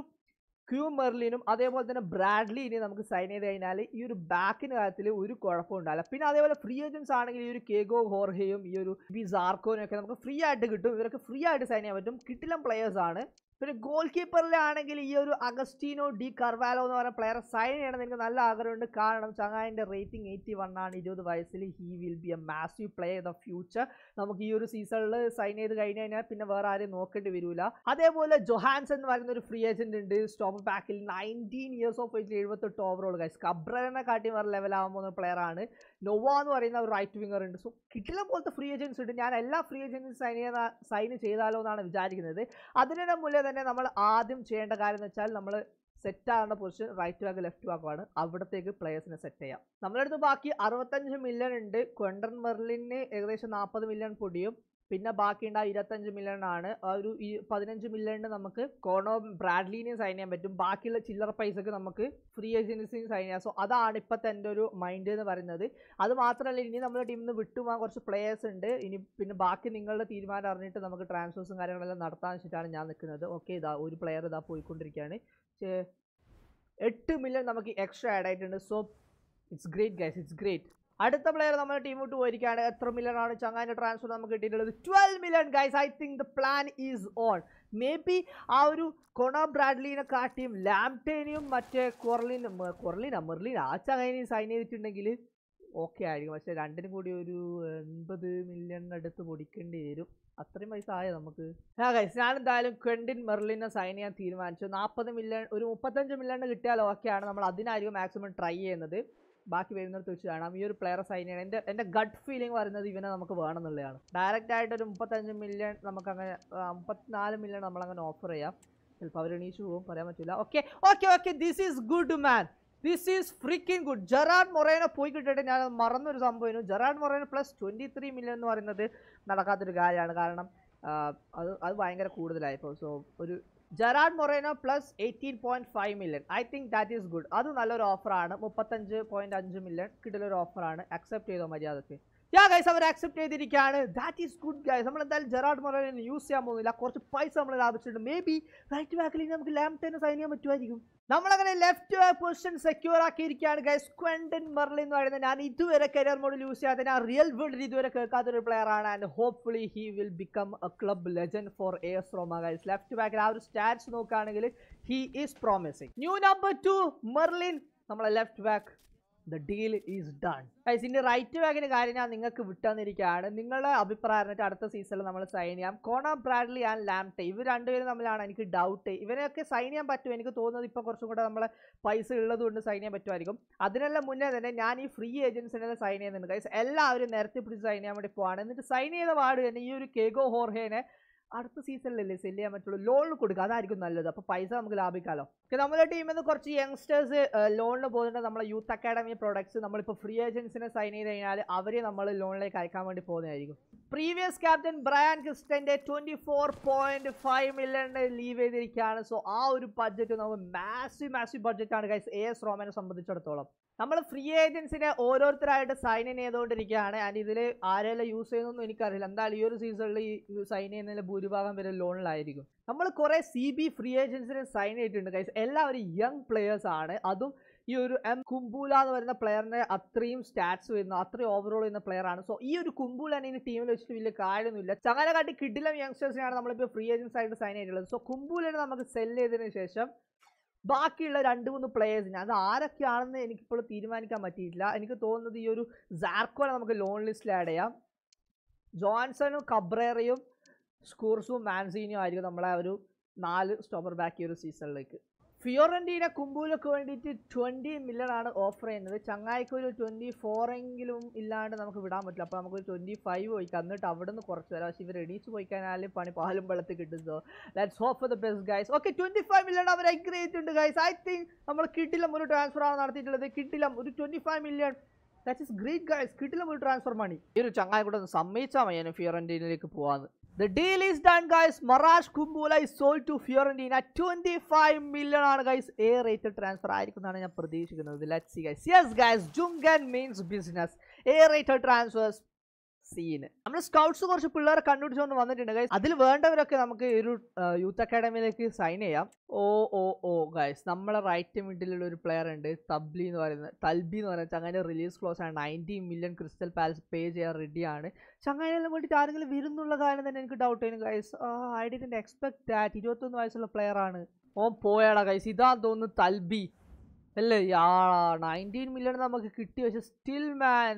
ക്യൂ മെർലിനും അതേപോലെ തന്നെ ഇനി നമുക്ക് സൈൻ ചെയ്ത് കഴിഞ്ഞാൽ ഈ ഒരു ബാക്കിന് കാര്യത്തിൽ ഒരു കുഴപ്പം ഉണ്ടാവില്ല പിന്നെ അതേപോലെ ഫ്രീ ഏജൻസ് ആണെങ്കിൽ ഈ ഒരു കേഗോ ഹോർഹയും ഈ ഒരു ബി സാർക്കോനും ഒക്കെ നമുക്ക് ഫ്രീ ആയിട്ട് കിട്ടും ഇവരൊക്കെ ഫ്രീ ആയിട്ട് സൈൻ ചെയ്യാൻ പറ്റും കിട്ടിലം പ്ലെയേഴ്സ് ആണ് പിന്നെ ഗോൾ കീപ്പറിലാണെങ്കിൽ ഈ ഒരു അഗസ്റ്റീനോ ഡി കർവാലോ എന്ന് പറയുന്ന പ്ലെയർ സൈൻ ചെയ്യണം എനിക്ക് നല്ല ആഗ്രഹമുണ്ട് കാരണം ചങ്ങായിൻ്റെ റേറ്റിംഗ് എയ്റ്റി വൺ ആണ് ഇരുപത് വയസ്സിൽ he will be a massive play in the future നമുക്ക് ഈ ഒരു സീസണിൽ സൈൻ ചെയ്ത് കഴിഞ്ഞ് കഴിഞ്ഞാൽ പിന്നെ വേറെ ആരും നോക്കേണ്ടി വരില്ല അതേപോലെ ജൊഹാൻസ് എന്ന് പറയുന്ന ഒരു ഫ്രീ ഏജന്റ് ഉണ്ട് സ്റ്റോപ്പ് ബാക്കിൽ നയൻറ്റീൻ ഇയേഴ്സ് ഓഫ് ഏജിൽ എഴുപത്തെട്ട് ഓവറോൾ കൈസ് കബ്രനെ കാട്ടി വേറെ ലെവലാകുമ്പോൾ പ്ലെയർ ആണ് നോവ എന്ന് പറയുന്ന ഒരു റൈറ്റ് വിങ്ങർ ഉണ്ട് സോ കിട്ടില്ല പോലത്തെ ഫ്രീ ഏജൻസ് ഉണ്ട് ഞാൻ എല്ലാ ഫ്രീ ഏജൻസും സൈൻ ചെയ്യുന്ന സൈൻ ചെയ്താലോ എന്നാണ് വിചാരിക്കുന്നത് അതിനെ മുന്നേ തന്നെ നമ്മൾ ആദ്യം ചെയ്യേണ്ട കാര്യം എന്ന് വെച്ചാൽ നമ്മൾ സെറ്റാകുന്ന പൊസിഷൻ റൈറ്റ് ബാക്ക് ലെഫ്റ്റ് ബാക്കുമാണ് അവിടത്തേക്ക് പ്ലേയേഴ്സിനെ സെറ്റ് ചെയ്യാം നമ്മളടുത്ത് ബാക്കി അറുപത്തഞ്ച് മില്യൺ ഉണ്ട് ക്വണ്ടൻ മെർലിന് ഏകദേശം നാൽപ്പത് മില്യൺ പൊടിയും പിന്നെ ആ ഇരുപത്തഞ്ച് മില്യൺ ആണ് ഒരു പതിനഞ്ച് മില്യണിന് നമുക്ക് കോണോ ബ്രാഡ്ലിനെയും സൈൻ ചെയ്യാൻ പറ്റും ബാക്കിയുള്ള ചില്ലറ പൈസക്ക് നമുക്ക് ഫ്രീ ഏജൻസിയും സൈൻ ചെയ്യാം സോ അതാണ് ഇപ്പോഴത്തെ എൻ്റെ ഒരു മൈൻഡ് എന്ന് പറയുന്നത് അത് മാത്രമല്ല ഇനി നമ്മുടെ ടീമിൽ നിന്ന് വിട്ടുപോകാൻ കുറച്ച് പ്ലേയേഴ്സ് ഉണ്ട് ഇനി പിന്നെ ബാക്കി നിങ്ങളുടെ തീരുമാനം അറിഞ്ഞിട്ട് നമുക്ക് ട്രാൻസ്ഫേഴ്സും കാര്യങ്ങളെല്ലാം നടത്താൻ വെച്ചിട്ടാണ് ഞാൻ നിൽക്കുന്നത് ഓക്കെ ഇതാ ഒരു പ്ലെയർ ഇതാ പോയിക്കൊണ്ടിരിക്കുകയാണ് എട്ട് മില്യൺ നമുക്ക് എക്സ്ട്രാ ആഡ് ആയിട്ടുണ്ട് so it's great guys it's great അടുത്ത പ്ലെയർ നമ്മുടെ ടീം വിട്ട് പോയിരിക്കുകയാണ് എത്ര മില്യൺ ആണ് ചങ്ങാൻ്റെ ട്രാൻസ്ഫർ നമുക്ക് കിട്ടിയിട്ടുള്ളത് twelve million guys I think the plan is on maybe ആ ഒരു കൊണ ബ്രാഡ്ലിനെ കാട്ടിയും ലാംപ്ടേനിയും മറ്റേ കൊറലിന് കൊറലിന മെർലിൻ ആ ചങ്ങാനെയും സൈൻ ചെയ്തിട്ടുണ്ടെങ്കിൽ ഓക്കെ ആയിരിക്കും പക്ഷേ രണ്ടിനും കൂടി ഒരു എൺപത് മില്യണിനടുത്ത് പൊടിക്കേണ്ടി വരും അത്രയും പൈസ ആയോ നമുക്ക് ആ ഗൈസ് ഞാൻ എന്തായാലും ക്വെൻറ്റിൻ മെർലിനെ സൈൻ ചെയ്യാൻ തീരുമാനിച്ചു നാൽപ്പത് മില്യൺ ഒരു മുപ്പത്തഞ്ച് മില്യൺ കിട്ടിയാൽ ഓക്കെയാണ് നമ്മൾ അതിനായിരിക്കും മാക്സിമം ട്രൈ ചെയ്യുന്നത് ബാക്കി വരുന്നിടത്ത് വെച്ച് കാണാം ഈ ഒരു പ്ലെയറെ സൈൻ ചെയ്യണം എൻ്റെ എൻ്റെ ഗഡ് ഫീലിംഗ് പറയുന്നത് ഇവനെ നമുക്ക് വേണമെന്നുള്ളതാണ് ഡയറക്റ്റ് ആയിട്ട് ഒരു മുപ്പത്തഞ്ച് മില്യൺ നമുക്ക് അങ്ങനെ മുപ്പത്തിനാല് മില്യൺ നമ്മളങ്ങനെ ഓഫർ ചെയ്യാം ചിലപ്പോൾ അവർ എണീച്ചു പോകും പറയാൻ പറ്റില്ല okay okay okay this is good man this is freaking good Gerard മൊറേനെ പോയി കിട്ടിയിട്ട് ഞാൻ മറന്നൊരു സംഭവമായിരുന്നു Gerard Moreno plus twenty three million എന്ന് പറയുന്നത് നടക്കാത്തൊരു കാര്യമാണ് കാരണം അത് അത് ഭയങ്കര കൂടുതലായിപ്പോൾ സോ ഒരു Gerard Moreno plus eighteen point five million I think that is good അത് നല്ലൊരു ഓഫറാണ് മുപ്പത്തഞ്ച് പോയിന്റ് അഞ്ച് മില്യൺ ഒരു ഓഫറാണ് അക്സെപ്റ്റ് ചെയ്തോ മര്യാദയ്ക്ക് യാ ഗൈസ് അവർ അക്സെപ്റ്റ് ചെയ്തിരിക്കുകയാണ് ദാറ്റ് ഈസ് ഗുഡ് ഗൈസ് നമ്മൾ എന്തായാലും ജെറാഡ് മൊറേനോ യൂസ് ചെയ്യാൻ പോകുന്നില്ല കുറച്ച് പൈസ നമ്മൾ ലാഭിച്ചിട്ടുണ്ട് മേ ബി റൈറ്റ് ബാക്കിൽ നമുക്ക് ലാംപ്ടേനെ സൈൻ ചെയ്യാൻ പറ്റുമായിരിക്കും നമ്മളങ്ങനെ ലെഫ്റ്റ് പൊസിഷൻ സെക്യൂർ ആക്കിയിരിക്കുകയാണ് ഗൈസ് ക്വൻഡൻ മെർലി എന്ന് പറയുന്നത് ഞാൻ ഇതുവരെ കരിയർ മോഡിൽ യൂസ് ചെയ്യാതെ ഞാൻ റിയൽ വേൾഡിൽ ഇതുവരെ കേൾക്കാത്തൊരു പ്ലെയർ ആണ് and hopefully he will become a club legend for A S Roma guys left ബാക്കിൽ ആ ഒരു സ്റ്റാറ്റ്സ് നോക്കുകയാണെങ്കിൽ he is promising new number two Merlin നമ്മളെ left back the deal is done guys ഇനി റൈറ്റ് ബാഗിന് കാര്യം ഞാൻ നിങ്ങൾക്ക് വിട്ടുതന്നിരിക്കുകയാണ് നിങ്ങളുടെ അഭിപ്രായം അടുത്ത സീസണിൽ നമ്മൾ സൈൻ ചെയ്യാം കോണ ബ്രാഡ്ലി ആൻഡ് ലാംടെ ഇവർ രണ്ടുപേരും തമ്മിലാണ് എനിക്ക് ഡൗട്ട് ഇവരെയൊക്കെ സൈൻ ചെയ്യാൻ പറ്റും എനിക്ക് തോന്നുന്നത് ഇപ്പോൾ കുറച്ചും കൂടെ നമ്മൾ പൈസ ഉള്ളതുകൊണ്ട് സൈൻ ചെയ്യാൻ പറ്റുമായിരിക്കും അതിനെല്ലാം മുന്നേ തന്നെ ഞാൻ ഈ ഫ്രീ ഏജൻസിനെ സൈൻ ചെയ്യുന്നുണ്ട് ഗൈസ് എല്ലാവരും നേരത്തെ പിടിച്ച് സൈൻ ചെയ്യാൻ വേണ്ടി പോവാണ് എന്നിട്ട് സൈൻ ചെയ്ത വാർഡ് തന്നെ ഈ ഒരു കേഗോ ഹോർഹേനെ അടുത്ത സീസണിലല്ലേ സെല്ല് ചെയ്യാൻ പറ്റുള്ളൂ ലോണിന് കൊടുക്കുക അതായിരിക്കും നല്ലത് അപ്പോൾ പൈസ നമുക്ക് ലാഭിക്കാമല്ലോ ഓക്കെ നമ്മുടെ ടീമിൽ നിന്ന് കുറച്ച് യങ്സ്റ്റേഴ്സ് ലോണിന് പോകുന്നുണ്ട് നമ്മളെ യൂത്ത് അക്കാഡമി പ്രോഡക്ട്സ് നമ്മളിപ്പോൾ ഫ്രീ ഏജൻസിനെ സൈൻ ചെയ്ത് കഴിഞ്ഞാൽ അവരെ നമ്മൾ ലോണിലേക്ക് അയക്കാൻ വേണ്ടി പോകുന്നതായിരിക്കും പ്രീവിയസ് ക്യാപ്റ്റൻ ബ്രയാൻ ക്രിസ്റ്റൻ്റെ ട്വൻറ്റി ഫോർ പോയിൻറ്റ് ഫൈവ് മില്യണിന് ലീവ് ചെയ്തിരിക്കുകയാണ് സോ ആ ഒരു ബഡ്ജറ്റ് നമുക്ക് മാസീവ് മാസീവ് ബഡ്ജറ്റാണ് ഗൈസ് എ എസ് റോമനെ സംബന്ധിച്ചിടത്തോളം നമ്മൾ ഫ്രീ ഏജൻസിനെ ഓരോരുത്തരായിട്ട് സൈൻ ഇൻ ചെയ്തുകൊണ്ടിരിക്കുകയാണ് ആൻഡ് ഇതിൽ ആരെല്ലാം യൂസ് ചെയ്യുന്നൊന്നും എനിക്കറിയില്ല എന്തായാലും ഈ ഒരു സീസണിൽ സൈൻ ചെയ്യുന്നതിൽ ഭൂരിഭാഗം വരെ ലോണിലായിരിക്കും നമ്മൾ കുറേ സി ബി ഫ്രീ ഏജൻസിനെ സൈൻ ചെയ്തിട്ടുണ്ട് കൈസ് എല്ലാവരും യങ് പ്ലെയേഴ്സ് ആണ് അതും ഈ ഒരു എം കുംബൂല എന്ന് പറയുന്ന പ്ലെയറിൻ്റെ അത്രയും സ്റ്റാറ്റ്സ് വരുന്നു അത്രയും ഓവറോൾ ചെയ്യുന്ന പ്ലെയർ ആണ് സോ ഈ ഒരു കുംബൂല തന്നെ ഇനി ടീമിൽ വെച്ചിട്ട് വലിയ കാര്യമൊന്നുമില്ല ചങ്ങല കാട്ടി കിഡിലും യങ്സ്റ്റേഴ്സിനാണ് നമ്മളിപ്പോൾ ഫ്രീ ഏജൻസ് ആയിട്ട് സൈൻ ചെയ്തിട്ടുള്ളത് സോ കുംബൂലിനെ നമുക്ക് സെല്ല് ചെയ്തതിന് ശേഷം ബാക്കിയുള്ള രണ്ട് മൂന്ന് പ്ലേയേഴ്സിന് അത് ആരൊക്കെയാണെന്ന് എനിക്കിപ്പോൾ തീരുമാനിക്കാൻ പറ്റിയിട്ടില്ല എനിക്ക് തോന്നുന്നത് ഈ ഒരു സാർക്കോനെ നമുക്ക് ലോൺ ലിസ്റ്റിൽ ആഡ് ചെയ്യാം ജോൺസണും കബ്രേറയും സ്കൂർസും മാൻസീനിയും ആയിരിക്കും നമ്മളെ ഒരു നാല് സ്റ്റോപ്പർ ബാക്ക് ഈ ഒരു സീസണിലേക്ക് ഫിയോറൻറ്റീന കുമ്പൂലക്ക് വേണ്ടിയിട്ട് ട്വൻറ്റി മില്യൺ ആണ് ഓഫർ ചെയ്യുന്നത് ചങ്ങായിക്ക് ഒരു ട്വൻറ്റി ഫോറെങ്കിലും ഇല്ലാണ്ട് നമുക്ക് വിടാൻ പറ്റില്ല അപ്പോൾ നമുക്കൊരു ട്വൻറ്റി ഫൈവ് പോയിക്കാം എന്നിട്ട് അവിടെ നിന്ന് കുറച്ച് വരാം പക്ഷേ ഇവർ എണീച്ച് പോയിക്കഴിഞ്ഞാൽ പണി പാലും വെള്ളത്തിൽ കിട്ടുന്നതോ let's hope for the best guys okay twenty five million അവർ അഗ്രി ചെയ്തിട്ടുണ്ട് ഗൈസ് ഐ തിങ്ക് നമ്മൾ കിട്ടിലും ഒരു ട്രാൻസ്ഫർ ആണ് നടത്തിയിട്ടുള്ളത് കിട്ടിലും ഒരു twenty five million that is great guys കിട്ടിലും ഒരു ട്രാൻസ്ഫർ മണി ഈ ഒരു ചങ്ങായി കൂടെ ഒന്ന് സമ്മതിച്ചാൽ മതി ഞാൻ ഫിയോറൻറ്റീനയിലേക്ക് പോകാമെന്ന് the deal is done guys Marash Kumbulla is sold to Fiorentina twenty five million ആണ് ഗൈസ് എ റേറ്റഡ് ട്രാൻസ്ഫർ ആയിരിക്കുന്നതാണ് ഞാൻ പ്രതീക്ഷിക്കുന്നത് let see guys yes guys ജുങ്കൻ means business A rated transfers സീന് നമ്മൾ സ്കൗട്ട്സ് കുറച്ച് പിള്ളേരെ കണ്ടുപിടിച്ചുകൊണ്ട് വന്നിട്ടുണ്ട് ഗൈസ് അതിൽ വേണ്ടവരൊക്കെ നമുക്ക് ഒരു യൂത്ത് അക്കാഡമിയിലേക്ക് സൈൻ ചെയ്യാം ഓ ഓ ഓ ഗൈസ് നമ്മളെ റൈറ്റ് മിഡിലുള്ള ഒരു പ്ലെയർ ഉണ്ട് തബ്ലി എന്ന് പറയുന്നത് തൽബി എന്ന് പറയുന്നത് ചങ്ങാൻ്റെ റിലീസ് ക്ലോസ് ആണ് ninety million Crystal Palace pay ചെയ്യാൻ റെഡിയാണ് ചങ്ങാനെല്ലാം വേണ്ടിയിട്ട് ആരെങ്കിലും വരുന്നുള്ള കാര്യം തന്നെ എനിക്ക് ഡൗട്ട് ആയിരുന്നു guys I didn't expect that ഇരുപത്തൊന്ന് വയസ്സുള്ള പ്ലെയർ ആണ് ഓ പോയാടാ ഗൈസ് ഇതാ തോന്നുന്നു തൽബി അല്ലേ യാ നയൻറ്റീൻ മില്യൺ നമുക്ക് കിട്ടി പക്ഷെ സ്റ്റിൽ മാൻ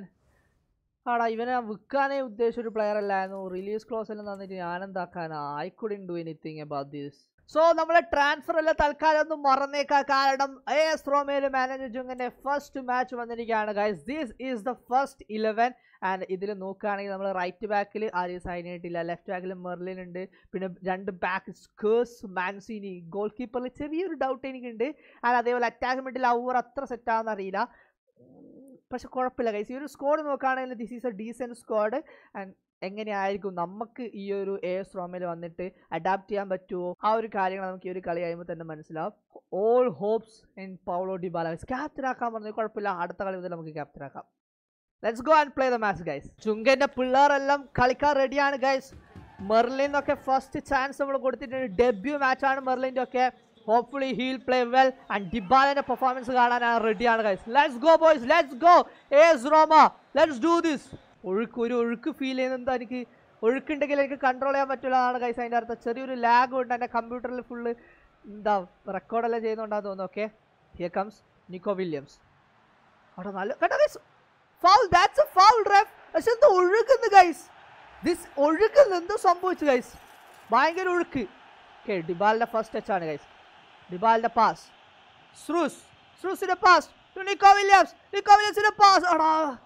ആടാ ഇവനെ വിൽക്കാനേ ഉദ്ദേശിച്ച ഒരു പ്ലെയർ അല്ലായിരുന്നു റിലീസ് ക്ലോസ് എല്ലാം തന്നിട്ട് എന്താക്കാൻ I couldn't do anything about this so നമ്മളെ ട്രാൻസ്ഫർ എല്ലാം തൽക്കാലം ഒന്നും മറന്നേക്കാം കാരണം എ എസ് റോമേല് മാനേജർ ജുങ്ങിന്റെ ഫസ്റ്റ് മാച്ച് വന്നിരിക്കുകയാണ് guys this is the first eleven and ഇതിൽ നോക്കുകയാണെങ്കിൽ നമ്മൾ റൈറ്റ് ബാക്കിൽ ആരും സൈൻ ആയിട്ടില്ല ലെഫ്റ്റ് ബാക്കിൽ മെർലിൻ ഉണ്ട് പിന്നെ രണ്ട് ബാക്ക് സ്കേഴ്സ് മാൻസിനി ഗോൾ കീപ്പറിൽ ചെറിയൊരു ഡൗട്ട് എനിക്കുണ്ട് ആൻഡ് അതേപോലെ അറ്റാക്ക് മിഡിൽ അവർ അത്ര സെറ്റാണെന്ന് അറിയില്ല പക്ഷെ കുഴപ്പമില്ല കൈസ് ഈ ഒരു സ്കോഡ് നോക്കുകയാണെങ്കിൽ this is a decent squad and എങ്ങനെയായിരിക്കും നമുക്ക് ഈ ഒരു എ എസ് റോമിൽ വന്നിട്ട് അഡാപ്റ്റ് ചെയ്യാൻ പറ്റുമോ ആ ഒരു കാര്യങ്ങൾ നമുക്ക് ഈ ഒരു കളി കഴിയുമ്പോൾ തന്നെ മനസ്സിലാവും all hopes in Paulo D guys captain ആക്കാൻ പറഞ്ഞാൽ കുഴപ്പമില്ല അടുത്ത കളി മുതൽ നമുക്ക് ക്യാപ്റ്റൻ ആക്കാം let's go and play the match guys ചുങ്കൻ്റെ പിള്ളേരെല്ലാം കളിക്കാൻ റെഡിയാണ് ഗൈസ് ഒക്കെ ഫസ്റ്റ് ചാൻസ് നമ്മൾ കൊടുത്തിട്ടുണ്ട് ഡെബ്യൂ മാച്ചാണ് മെർലിൻ്റെ ഒക്കെ hopefully he'll play well and ഡിബാലിന്റെ പെർഫോമൻസ് കാണാനാണ് റെഡിയാണ് guys let's go boys let's go S Roma let's do this ഒഴുക്ക് ഒരു ഒഴുക്ക് ഫീൽ ചെയ്യുന്നുണ്ട് എനിക്ക് ഒഴുക്കുണ്ടെങ്കിൽ എനിക്ക് കൺട്രോൾ ചെയ്യാൻ പറ്റില്ല ഗൈസ് അതിൻ്റെ അർത്ഥം ചെറിയൊരു ലാഗ് ഉണ്ട് എൻ്റെ കമ്പ്യൂട്ടറിൽ ഫുള്ള് എന്താ റെക്കോർഡെല്ലാം ചെയ്യുന്നുണ്ടാന്ന് തോന്നുന്നു okay here comes Nico Williams അവിടെ നല്ല കേട്ടോ guys foul that's a foul ref പക്ഷെ എന്ത് ഒഴുക്കുന്നു ഗൈസ് ദിസ് ഒഴുകിൽ നിന്ന് സംഭവിച്ചു ഗൈസ് ഭയങ്കര ഒഴുക്ക് ഓക്കെ ഡിബാലിൻ്റെ ഫസ്റ്റ് ടച്ചാണ് guys Dybala the pass. Sruz. Sruz in the pass. To Nico Williams. Nico Williams in the pass. Oh, no.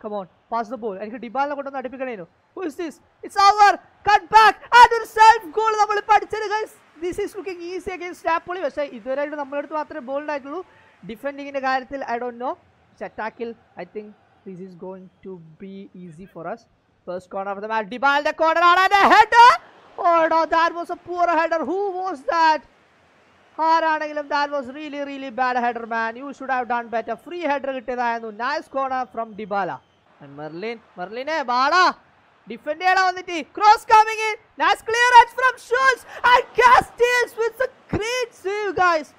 Come on. Pass the ball. And Dybala got on the typical. Who is this? It's our cut back. And the self goal. We will play. Guys. This is looking easy against Napoli. We will play. Defending in the guy. I don't know. It's a tackle. I think this is going to be easy for us. First corner of the match. Dybala the corner. And a header. Oh no. That was a poor header. Who was that? ആരാണെങ്കിലും that was really really bad header man you should have done better free header കിട്ടിയതായിരുന്നു nice corner from Dybala and Merlin മെർലിനെ ബാടാ defend ചെയ്യാൻ വന്നിട്ട് cross coming in nice clearance from Schulz and Casteels with a great save guys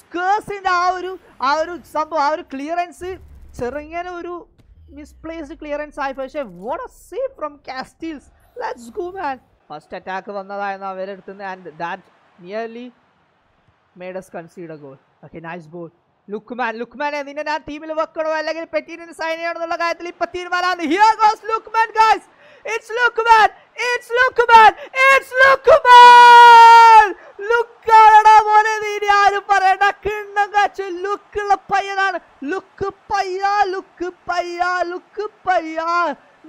സ്കേഴ്സിന്റെ ആ ഒരു ആ ഒരു സംഭവം ആ ഒരു ക്ലിയറൻസ് ചെറുങ്ങനെ ഒരു മിസ്പ്ലേസ്ഡ് ക്ലിയറൻസ് ആയി പക്ഷേ what a save from Casteels let's go man first attack വന്നതായിരുന്നു അവരെടുത്തുനിന്ന് and that nearly made us concede a goal. Okay, nice ball. Lookman ലുക്ക്മാനെ നിന്നെ ഞാൻ ടീമിൽ വെക്കണോ അല്ലെങ്കിൽ പെറ്റീനെ സൈൻ ചെയ്യണം എന്നുള്ള കാര്യത്തിൽ ഇപ്പൊ തീരുമാനമാണ് here goes Lookman guys it's Lookman it's Lookman it's Lookman ലുക്കാണടാ പോലെ നീ ആരും പറയണ്ട കിണ്ണം കാച്ചു ലുക്കുള്ള പയ്യനാണ് ലുക്ക് പയ്യ ലുക്ക് പയ്യ ലുക്ക് പയ്യ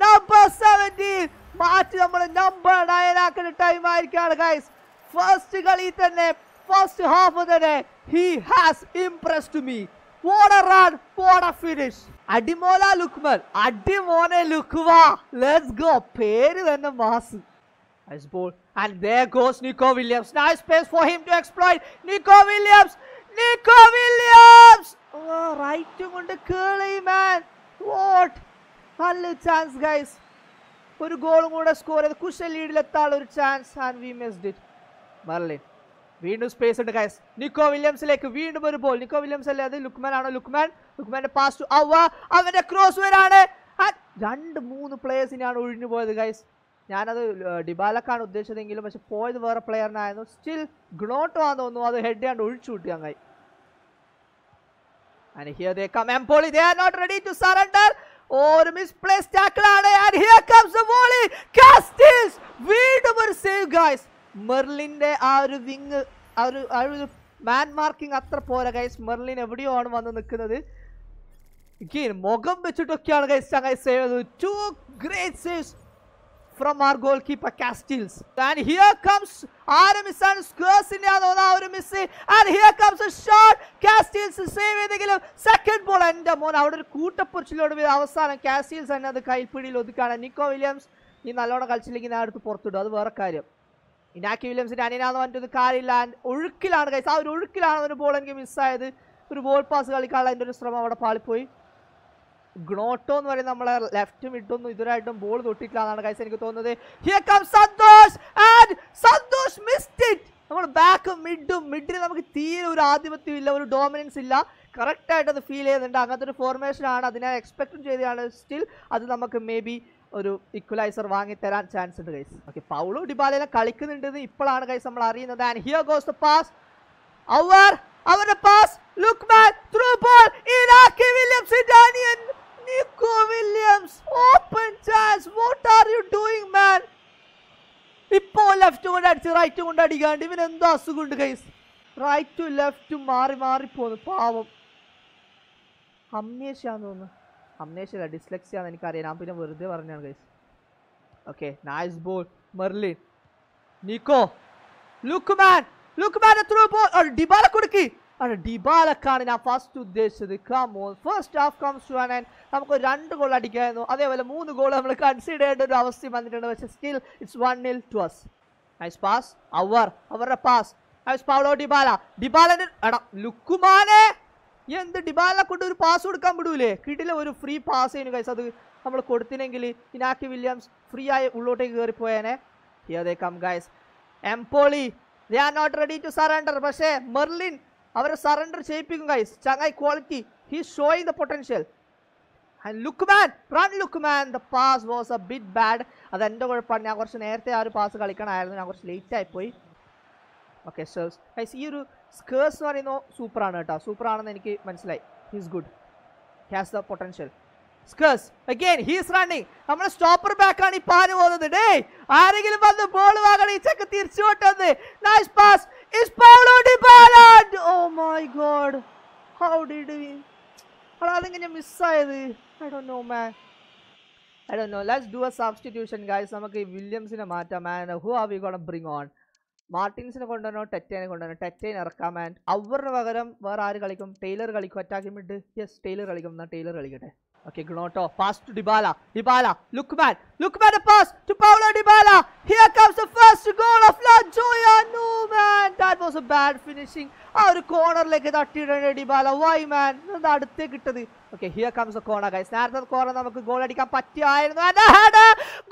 നമ്പർ സെവൻറ്റീൻ മാറ്റി നമ്മൾ നമ്പർ നയൻ ആക്കുന്ന ടൈം ആയിരിക്കാണ് ഗൈസ് ഫസ്റ്റ് കളി തന്നെ first half തന്നെ he has impressed me what a run what a finish അടിമോല ലുക്മൽ അടിമോനെ ലുക്കുവ ലെറ്റ്സ് ഗോ പേര് തന്നെ mass Nice ball. And there goes Nico Williams. Nice space for him to exploit. Nico Williams. Nico Williams. Oh, right കൊണ്ട് കേളി man what നല്ല chance guys ഒരു ഗോളും കൂടെ സ്കോർ ചെയ്ത് കുശ ലീഡിലെത്താനുള്ള ഒരു chance and we missed it Merlin വീണ്ടും സ്പേസ് ഉണ്ട് ഗൈസ് നിക്കോ വില്യംസിലേക്ക് വീണ്ടും ഒരു ബോൾ നിക്കോ വില്യംസ് അല്ലേ അത് ലുക്മാൻ ആണോ ലുക്മാൻ ലുക്മാന്റെ പാസ് ടു അവ അവന്റെ ക്രോസ് വരാണ് രണ്ട് മൂന്ന് പ്ലേയേഴ്സിനാണ് ഒഴിഞ്ഞു പോയത് ഗൈസ് ഞാനത് ഡിബാലക്കാണ് ഉദ്ദേശിച്ചതെങ്കിലും പക്ഷെ പോയത് വേറെ പ്ലെയറിനായിരുന്നു സ്റ്റിൽ ഗ്ലോട്ടോ ആണെന്ന് തോന്നുന്നു അത് ഹെഡ് ആണ്ട് ഒഴിച്ചു കിട്ടി അങ്ങായി And here they come. Empoli, they are not ready to surrender. ഒരു മിസ്പ്ലേസ് ടാക്കിളാണ് and here comes volley Casteels വീണ്ടും ഒരു സേവ് ഗായ്സ് മെർലിന്റെ ആ ഒരു വിങ് ആ ഒരു ആ ഒരു മാൻ മാർക്കിംഗ് അത്ര പോരാ ഗൈസ് മെർലിൻ എവിടെയോ ആണ് വന്ന് നിൽക്കുന്നത് മുഖം വെച്ചിട്ടൊക്കെയാണ് ഗൈസ് ചങ്ങായി സേവ് ചെയ്തത് two great saves from our goalkeeper Casteels and here comes ആറ് മിസ്സാണ് സ്ക്വേഴ്സിന്റെ ആ ഒരു miss and here comes shot Casteels save ചെയ്തെങ്കിലും സെക്കൻഡ് ബോൾ എൻ്റെ മോൻ അവിടെ ഒരു കൂട്ടപ്പൊരിച്ചിലോട് അവസാനം കാസ്റ്റിൽസ് തന്നെ അത് കൈപ്പിടിയിൽ ഒതുക്കാണ് നിക്കോ വില്യംസ് ഈ നല്ലോണം കളിച്ചില്ലെങ്കിൽ ഞാൻ അടുത്ത് പുറത്തിടും അത് വേറെ കാര്യം ഇനാക്കി വില്യംസിന്റെ അനിനാന്ന് പറഞ്ഞിട്ടൊന്നും കാര്യമില്ല ഒഴുക്കിലാണ് കൈസ് ആ ഒരു ഒഴുക്കിലാണ് ഒരു ബോൾ എനിക്ക് മിസ്സായത് ഒരു ബോൾ പാസ് കളിക്കാനുള്ള എൻ്റെ ഒരു ശ്രമം അവിടെ പാളിപ്പോയി ഗ്നോട്ടോ എന്ന് പറയുന്ന നമ്മളെ ലെഫ്റ്റ് ഇട്ടൊന്നും ഇതുവരായിട്ടും ബോൾ തൊട്ടിട്ടില്ലാന്നാണ് കൈസ് എനിക്ക് തോന്നുന്നത് here Santosh and Santosh missed നമ്മൾ ബാക്കും മിഡും മിഡിന് നമുക്ക് തീരെ ഒരു ആധിപത്യം ഇല്ല ഒരു ഡോമിനൻസ് ഇല്ല കറക്റ്റായിട്ട് അത് ഫീൽ ചെയ്യുന്നുണ്ട് അങ്ങനത്തെ ഒരു ഫോർമേഷനാണ് അതിനെ എക്സ്പെക്റ്റും ചെയ്തതാണ് സ്റ്റിൽ അത് നമുക്ക് മേ ബി ഒരു ഇക്വലൈസർ വാങ്ങിത്തരാൻ ചാൻസ് ഉണ്ട് ഗൈസ് ഓക്കെ പൗളു ഡിബാലെല്ലാം കളിക്കുന്നുണ്ടെന്ന് ഇപ്പോഴാണ് ഗൈസ് നമ്മൾ അറിയുന്നത് and here goes the pass അവർ അവരുടെ pass look Lookman through ball Inaki Williams ഡാനിയൻ Nico Williams open chance what are you doing man ഇപ്പോ ലെഫ്റ്റ് കൊണ്ട് അടിച്ച് റൈറ്റ് കൊണ്ട് അടിക്കാണ്ട് ഇവൻ എന്തോ അസുഖമുണ്ട് കൈസ് റൈറ്റും ലെഫ്റ്റും മാറി മാറി പോകുന്നു പാവം അമ്മേശാന്ന് തോന്നുന്നു അമ്നേഷ്യല്ല ഡിസ്ലെക്സിയാന്ന് എനിക്കറിയാം ഞാൻ പിന്നെ വെറുതെ പറഞ്ഞാണ് guys okay nice ball Merlin Nico look man look Lookman our ball Dybala കൊടുക്കി ആണ് ഡിബാലക്കാണ് ഞാൻ ഫസ്റ്റ് ഉദ്ദേശിച്ചത് on first half comes to and നമുക്ക് രണ്ട് ഗോൾ അടിക്കായിരുന്നു അതേപോലെ മൂന്ന് ഗോൾ നമ്മൾ കൺസിഡർ ചെയ്യേണ്ട ഒരു അവസ്ഥയും വന്നിട്ടുണ്ട് പക്ഷേ സ്റ്റിൽ ഇറ്റ്സ് വൺ ഇൽ ടു അസ് നൈസ് പാസ് അവർ അവരുടെ പാസ് നൈസ് പൗളോ ഡിബാല ഡിബാലൻ്റെ എടാ ലുക്കുമാനെ എന്ത് ഡിബാലിനെ കൊണ്ട് ഒരു പാസ് കൊടുക്കാൻ വിടൂലേ കിട്ടില്ല ഒരു ഫ്രീ പാസ് ചെയ്യുന്നു കൈസ് അത് നമ്മൾ കൊടുത്തിനെങ്കിൽ ഇനാക്കി വില്യംസ് ഫ്രീ ആയി ഉള്ളോട്ടേക്ക് കയറിപ്പോയേനെ here they come guys Empoli they are not ready to surrender പക്ഷേ മെർലിൻ അവരെ സറണ്ടർ ചെയ്യിപ്പിക്കും ഗൈസ് ചങ്ങായി quality he showing the potential and Lookman run Lookman the pass was a bit bad അത് എൻ്റെ കുഴപ്പമാണ് ഞാൻ കുറച്ച് നേരത്തെ ആ ഒരു പാസ് കളിക്കണമായിരുന്നു ഞാൻ കുറച്ച് ലേറ്റ് ആയിപ്പോയി ഓക്കെ സ്റ്റേഴ്സ് ഗൈസ് ഈ ഒരു സ്കേഴ്സ് എന്ന് പറയുന്നത് സൂപ്പറാണ് കേട്ടോ സൂപ്പറാണെന്ന് എനിക്ക് മനസ്സിലായി he's good has the potential സ്കേഴ്സ് അഗെയിൻ ഹീസ് റണ്ണിങ് നമ്മൾ സ്റ്റോപ്പർ ബാക്ക് ആണ് ഈ പാന് പോകുന്നത് ഡേ ആരെങ്കിലും വന്ന് ബോൾ വാങ്ങണം ഈ check തിരിച്ചുകൊട്ടൊന്ന് nice pass is Paulo Dybala oh my oh God how did V അടാ അതെങ്ങനെ ആയത് I Dr no man I Dr no let's do A substitution guys നമുക്ക് ഈ വില്യംസിനെ മാറ്റാം man who are V gone bring on മാർട്ടിൻസിനെ കൊണ്ടുവരണോ ടെറ്റേനെ കൊണ്ടുവരണോ ടെറ്റേൻ ഇറക്കാമാൻ അവരുടെ പകരം വേറെ ആര് കളിക്കും ടൈലർ കളിക്കും അറ്റാക്കി മിട്ട് യെസ് ടൈലർ കളിക്കും എന്നാൽ ടൈലർ കളിക്കട്ടെ okay Gnonto fast Dybala Dybala look man look man pass to Paulo Dybala here comes the first goal of La Joya no man that was a bad finishing ആ ഒരു കോർണറിലേക്ക് തട്ടിയിടണ Dybala why man എന്താ അടുത്തേ കിട്ടത് okay here comes a corner guys നേരത്തെ corner നമുക്ക് goal അടിക്കാൻ പറ്റിയായിരുന്നു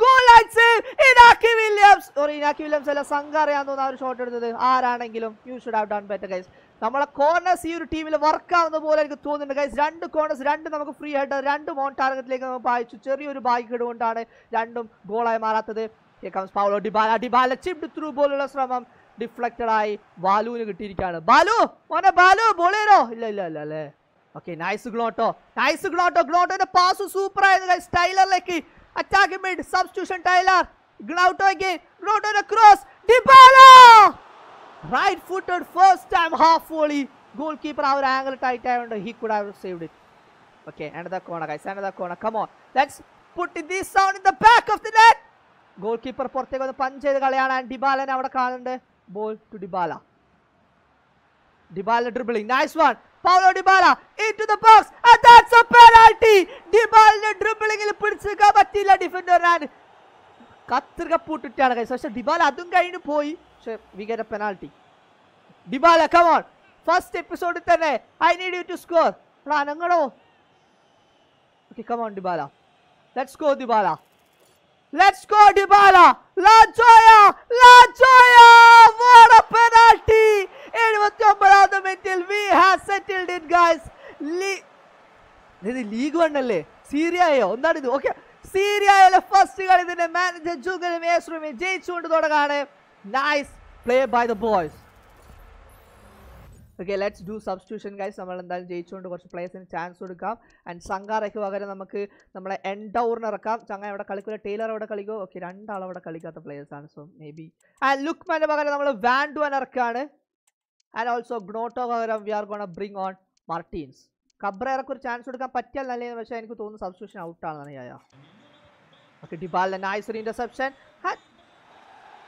goal Inaki Williams sorry Inaki Williams അല്ല സംഘറിയാന്ന് തോന്നുന്ന ഒരു ഷോട്ട് എടുത്തത് ആരാണെങ്കിലും you should have done better guys നമ്മളെ കോർണേഴ്സ് ഈ ഒരു ടീമിൽ വർക്ക് ആവുന്ന പോലെ എനിക്ക് തോന്നുന്നുണ്ട് ഗൈസ് രണ്ട് കോർണേഴ്സ് രണ്ട് നമുക്ക് ഫ്രീ ഹെഡ് രണ്ട് മോൺ ടാർഗറ്റിലേക്ക് നമുക്ക് അയച്ചു ചെറിയൊരു ഭാഗ്യക്കേട് കൊണ്ടാണ് രണ്ടും ഗോളായി മാറാത്തത് here comes Paulo Dybala Dybala chipped through പോലുള്ള ശ്രമം ഡിഫ്ലക്റ്റഡ് ആയി ബാലുവിന് കിട്ടിയിരിക്കുകയാണ് ബാലു മോനെ ബാലു ബോളേരോ ഇല്ല ഇല്ല ഇല്ല അല്ലേ okay nice Gnonto nice Gnonto Gnonto pass super ആയിരുന്നു സ്റ്റൈലറിലേക്ക് attack mid substitution Tyler Gnonto again Gnonto cross Dybala right footed first time half volley goal keeper ആ ഒരു ആംഗിൾ ടൈറ്റ് ആയതുകൊണ്ട് he could have saved it okay another corner guys another corner come on let's put this one in the back of the net goal keeper പുറത്തേക്ക് വന്ന് punch ചെയ്ത് കളയാണ് ഡിബാലനെ അവിടെ കാണുന്നുണ്ട് ball two Dybala Dybala dribbling nice one Paulo Dybala into the box and that's a penalty ഡിബാലിനെ ഡ്രിബിളിംഗിൽ പിടിച്ചു നിൽക്കാൻ പറ്റിയില്ല ഡിഫൻഡറിനാണ് കത്രിക പൂട്ടിട്ടാണ് കൈസ് പക്ഷെ ഡിബാല അതും കഴിഞ്ഞ് പോയി പക്ഷെ വികര പെനാൽറ്റി ഡിബാല കമോൺ ഫസ്റ്റ് എപ്പിസോഡിൽ തന്നെ I need you to score അനങ്ങണോ okay come on Dybala let's go Dybala let's go Dybala La Joya ലാ ജോയ വാട്ട് എ penalty! എഴുപത്തി ഒമ്പതാമത്തെ മിനിറ്റിൽ we has settled in guys ഇത് ലീഗ് വണ്ണല്ലേ അല്ലേ സീരിയയോ ഒന്നാണ് ഇത് ഓക്കെ സീരിയയിലെ ഫസ്റ്റ് കളി ഇതിന്റെ മാനേജർ ജുഗലും ഏശ്രമി ജയിച്ചുകൊണ്ട് തുടങ്ങാണ് nice play by the boys okay let's do substitution guys നമ്മൾ എന്തായാലും ജയിച്ചുകൊണ്ട് കുറച്ച് പ്ലേയേഴ്സിന് ചാൻസ് കൊടുക്കാം ആൻഡ് സംഗാറയ്ക്ക് പകരം നമുക്ക് നമ്മളെ എൻഡൗറിന് ഇറക്കാം ചങ്ങ അവിടെ കളിക്കില്ല ടൈലർ അവിടെ കളിക്കോ ഓക്കെ രണ്ടാളവിടെ അവിടെ കളിക്കാത്ത പ്ലേയേഴ്സാണ് സോ മേ ബി ആൻഡ് ലുക്മാൻ്റെ പകരം നമ്മൾ വാൻഡുവാൻ ഇറക്കുകയാണ് ആൻഡ് ഓൾസോ ഗ്നോട്ടോ പകരം we are gonna bring on Martins കബ്രേറക്ക് ഒരു ചാൻസ് കൊടുക്കാൻ പറ്റിയല്ല അല്ലെങ്കിൽ പക്ഷേ എനിക്ക് തോന്നുന്നു സബ്സ്റ്റിറ്റ്യൂഷൻ ഔട്ടാണെന്ന് ഞാൻ ഓക്കെ ഡിബാലിൻ്റെ നൈസ് ഒരു ഇൻ്റർസെപ്ഷൻ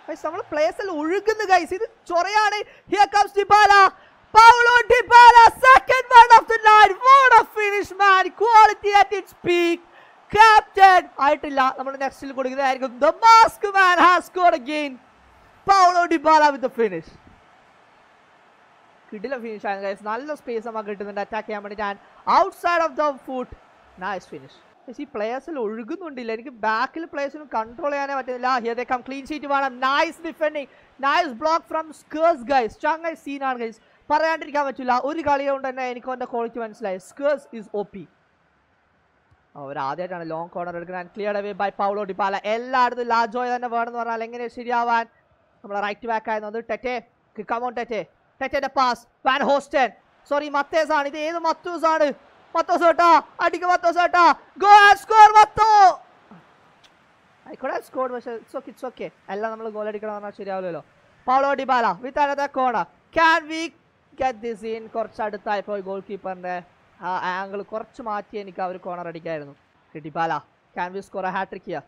പക്ഷെ നമ്മൾ പ്ലേസിൽ ഒഴുകുന്നു ഗൈസ് ഇത് ചൊറയാണ് here comes Dybala Paulo Dybala second one of the night what a finish man quality at its peak captain ആയിട്ടില്ല നമ്മൾ നെക്സ്റ്റിൽ കൊടുക്കുന്നതായിരിക്കും the mask man has scored again Paulo Dybala with finish കിടില ഫിനിഷ് ആണ് guys നല്ല space നമുക്ക് കിട്ടുന്നുണ്ട് attack ചെയ്യാൻ വേണ്ടി ഞാൻ outside of the foot nice finish പക്ഷേ ഈ പ്ലേയേഴ്സിൽ ഒഴുകുന്നുണ്ടില്ല എനിക്ക് ബാക്കിൽ പ്ലേയേഴ്സിനും കൺട്രോൾ ചെയ്യാനേ പറ്റുന്നില്ല here they come clean sheet വേണം nice defending nice block from സ്കേഴ്സ് ഗൈസ് സീൻ സീനാണ് ഗൈസ് പറയാണ്ടിരിക്കാൻ പറ്റില്ല ഒരു കളിയെ കൊണ്ട് തന്നെ എനിക്ക് അവൻ്റെ ക്വാളിറ്റി മനസ്സിലായി സ്കേഴ്സ് ഈസ് ഒ പി അവർ ആദ്യമായിട്ടാണ് ലോങ് കോർണർ എടുക്കുന്നത് clear away by Paulo Dybala എല്ലായിടത്തും ലാജോയ് തന്നെ വേണമെന്ന് പറഞ്ഞാൽ എങ്ങനെ ശരിയാവാൻ നമ്മളെ റൈറ്റ് ബാക്ക് അത് ടെറ്റേ കിക്കാമോ ടെറ്റേ തെറ്റേന്റെ പാസ് വാൻ ഹോസ്റ്റൻ സോറി മത്തേസ് ആണ് ഇത് ഏത് മത്തൂസ് ആണ് മത്തോസ് കേട്ടോ അടിക്ക് മത്തോസ് കേട്ടോ ഗോ സ്കോർ മത്തോ ആയിക്കോട്ടെ സ്കോർ പക്ഷേ ഇറ്റ്സ് ഓക്കെ ഇറ്റ്സ് ഓക്കെ എല്ലാം നമ്മൾ ഗോൾ അടിക്കണം പറഞ്ഞാൽ ശരിയാവില്ലല്ലോ Paulo Dybala with another corner can we get this in കുറച്ച് അടുത്തായപ്പോൾ ഗോൾ കീപ്പറിന്റെ ആ ആംഗിൾ കുറച്ച് മാറ്റി എനിക്ക് അവർ കോണർ അടിക്കായിരുന്നു Dybala can we score hat trick here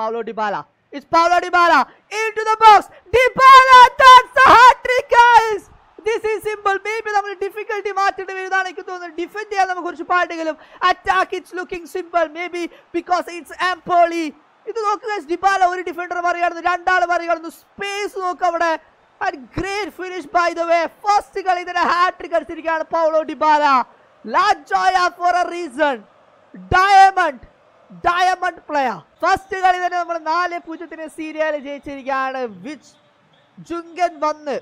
Paulo Dybala it's Paulo Dybala into the box Dybala that's the hat trick guys this is simple maybe നമ്മൾ ഡിഫിക്കൽട്ടി മാറ്റേണ്ടി വരുന്നതാണ് എനിക്ക് തോന്നുന്നത് ഡിഫെൻഡ് ചെയ്യാൻ നമുക്ക് കുറച്ച് പാടുകളും attack it's looking simple maybe because it's Empoli ഇത് നോക്കുക ഡിബാല ഒരു ഡിഫൻഡർ മറികടന്നു രണ്ടാൾ മറികടന്നു സ്പേസ് നോക്കുക അവിടെ great finish by the way first കളി തന്നെ ഹാട്രിക് അടിച്ചിരിക്കുകയാണ് Paulo Dybala La Joya for a reason diamond diamond player first കളി തന്നെ നമ്മൾ നാല് പൂജ്യത്തിന് സീരിയൽ ജയിച്ചിരിക്കുകയാണ് വിച്ച് ജുങ്കൻ വന്ന്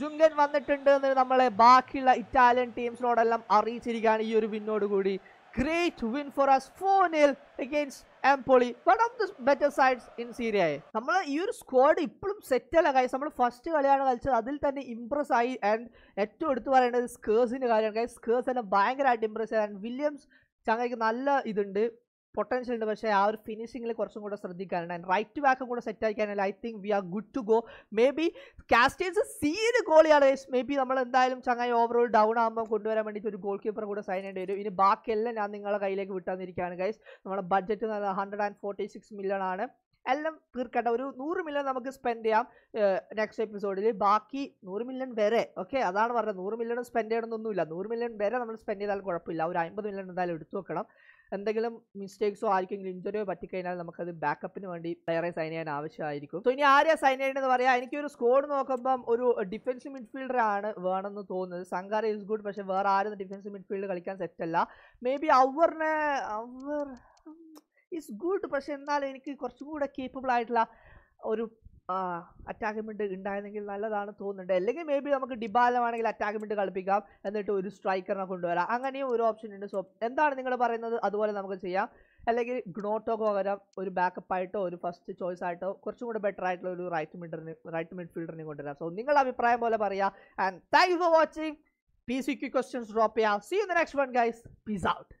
ജുംലൻ വന്നിട്ടുണ്ട് എന്ന് നമ്മളെ ബാക്കിയുള്ള ഇറ്റാലിയൻ ടീംസിനോടെല്ലാം അറിയിച്ചിരിക്കുകയാണ് ഈ ഒരു വിന്നോട് കൂടി great win for us four nil against Empoli one of the better sides in Serie നമ്മൾ ഈ ഒരു സ്ക്വാഡ് ഇപ്പോഴും അല്ല ഗൈസ് നമ്മൾ ഫസ്റ്റ് കളിയാണ് കളിച്ചത് അതിൽ തന്നെ ഇംപ്രസ് ആയി ആൻഡ് ഏറ്റവും എടുത്തു പറയേണ്ടത് സ്കേഴ്സിൻ്റെ കാര്യമാണ് ഗൈസ് സ്കേഴ്സ് തന്നെ ഭയങ്കരമായിട്ട് ഇംപ്രസ് ആയി ആൻഡ് വില്യംസ് ചങ്ങയ്ക്ക് നല്ല ഇതുണ്ട് പൊട്ടൻഷ്യൽ ഉണ്ട് പക്ഷേ ആ ഒരു ഫിനിഷിങ്ങിൽ കുറച്ചും കൂടെ ശ്രദ്ധിക്കാനുണ്ട് ആൻഡ് റൈറ്റ് ബാക്കും കൂടെ സെറ്റ് ആയിക്കാനല്ല I think we are good to go maybe കാസ്റ്റേഴ്സ് സീര് ഗോളിയാണ് മേ ബി നമ്മൾ എന്തായാലും ചങ്ങായി ഓവറോൾ ഡൗൺ ആകുമ്പോൾ കൊണ്ടുവരാൻ വേണ്ടിയിട്ട് ഒരു ഗോൾ കീപ്പർ കൂടെ സൈൻ ചെയ്യേണ്ടി വരും ഇനി ബാക്കിയെല്ലാം ഞാൻ നിങ്ങളുടെ കയ്യിലേക്ക് വിട്ടാന്നിരിക്കുകയാണ് ഗൈസ് നമ്മുടെ budget hundred and forty six million ആണ് എല്ലാം തീർക്കട്ടെ ഒരു നൂറ് മില്യൺ നമുക്ക് സ്പെൻഡ് ചെയ്യാം നെക്സ്റ്റ് എപ്പിസോഡിൽ ബാക്കി നൂറ് മില്യൺ വരെ ഓക്കെ അതാണ് പറഞ്ഞത് നൂറ് മില്യൺ സ്പെൻഡ് ചെയ്യണമെന്നൊന്നുമില്ല നൂറ് മില്യൺ വരെ നമ്മൾ സ്പെൻഡ് ചെയ്താൽ കുഴപ്പമില്ല ഒരു അമ്പത് മില്യൺ എന്തായാലും എടുത്തു വെക്കണം എന്തെങ്കിലും മിസ്റ്റേക്സോ ആയിരിക്കും ഇഞ്ചറിയോ പറ്റിക്കഴിഞ്ഞാൽ നമുക്കത് ബാക്കപ്പിന് വേണ്ടി പ്ലെയറെ സൈൻ ചെയ്യാൻ ആവശ്യമായിരിക്കും സോ ഇനി ആരെയാ സൈൻ ചെയ്യേണ്ടത് പറയാം എനിക്കൊരു സ്കോഡ് നോക്കുമ്പം ഒരു ഡിഫൻസ് മിഡ്ഫീൽഡർ ആണ് വേണമെന്ന് തോന്നുന്നത് സംഗാര ഇസ് ഗുഡ് പക്ഷേ വേറെ ആരും ഡിഫൻസ് മിഡ്ഫീൽഡ് കളിക്കാൻ സെറ്റല്ല മേ ബി അവറിനെ അവർ ഇസ് ഗുഡ് പക്ഷേ എന്നാലും എനിക്ക് കുറച്ചും കൂടെ കേപ്പബിൾ ആയിട്ടുള്ള ഒരു അറ്റാക്ക്മെൻറ്റ് ഉണ്ടായിരുന്നെങ്കിൽ നല്ലതാണ് തോന്നുന്നുണ്ട് അല്ലെങ്കിൽ മേ ബി നമുക്ക് ഡിബാലമാണെങ്കിൽ അറ്റാക്ക്മെൻറ്റ് കളിപ്പിക്കാം എന്നിട്ട് ഒരു സ്ട്രൈക്കറിനെ കൊണ്ടുവരാം അങ്ങനെയും ഒരു ഓപ്ഷൻ ഉണ്ട് സോ എന്താണ് നിങ്ങൾ പറയുന്നത് അതുപോലെ നമുക്ക് ചെയ്യാം അല്ലെങ്കിൽ ഗ്നോട്ടോക്ക് പകരം ഒരു ബാക്കപ്പ് ആയിട്ടോ ഒരു ഫസ്റ്റ് ചോയ്സ് ആയിട്ടോ കുറച്ചും കൂടെ ബെറ്റർ ആയിട്ടുള്ള ഒരു റൈറ്റ് മിഡറിന് റൈറ്റ് മിഡ്ഫീൽഡറിനെ കൊണ്ടുവരാം സോ നിങ്ങളുടെ അഭിപ്രായം പോലെ പറയാം and thank you for watching P C Q questions drop ചെയ്യാം see in the next one guys peace out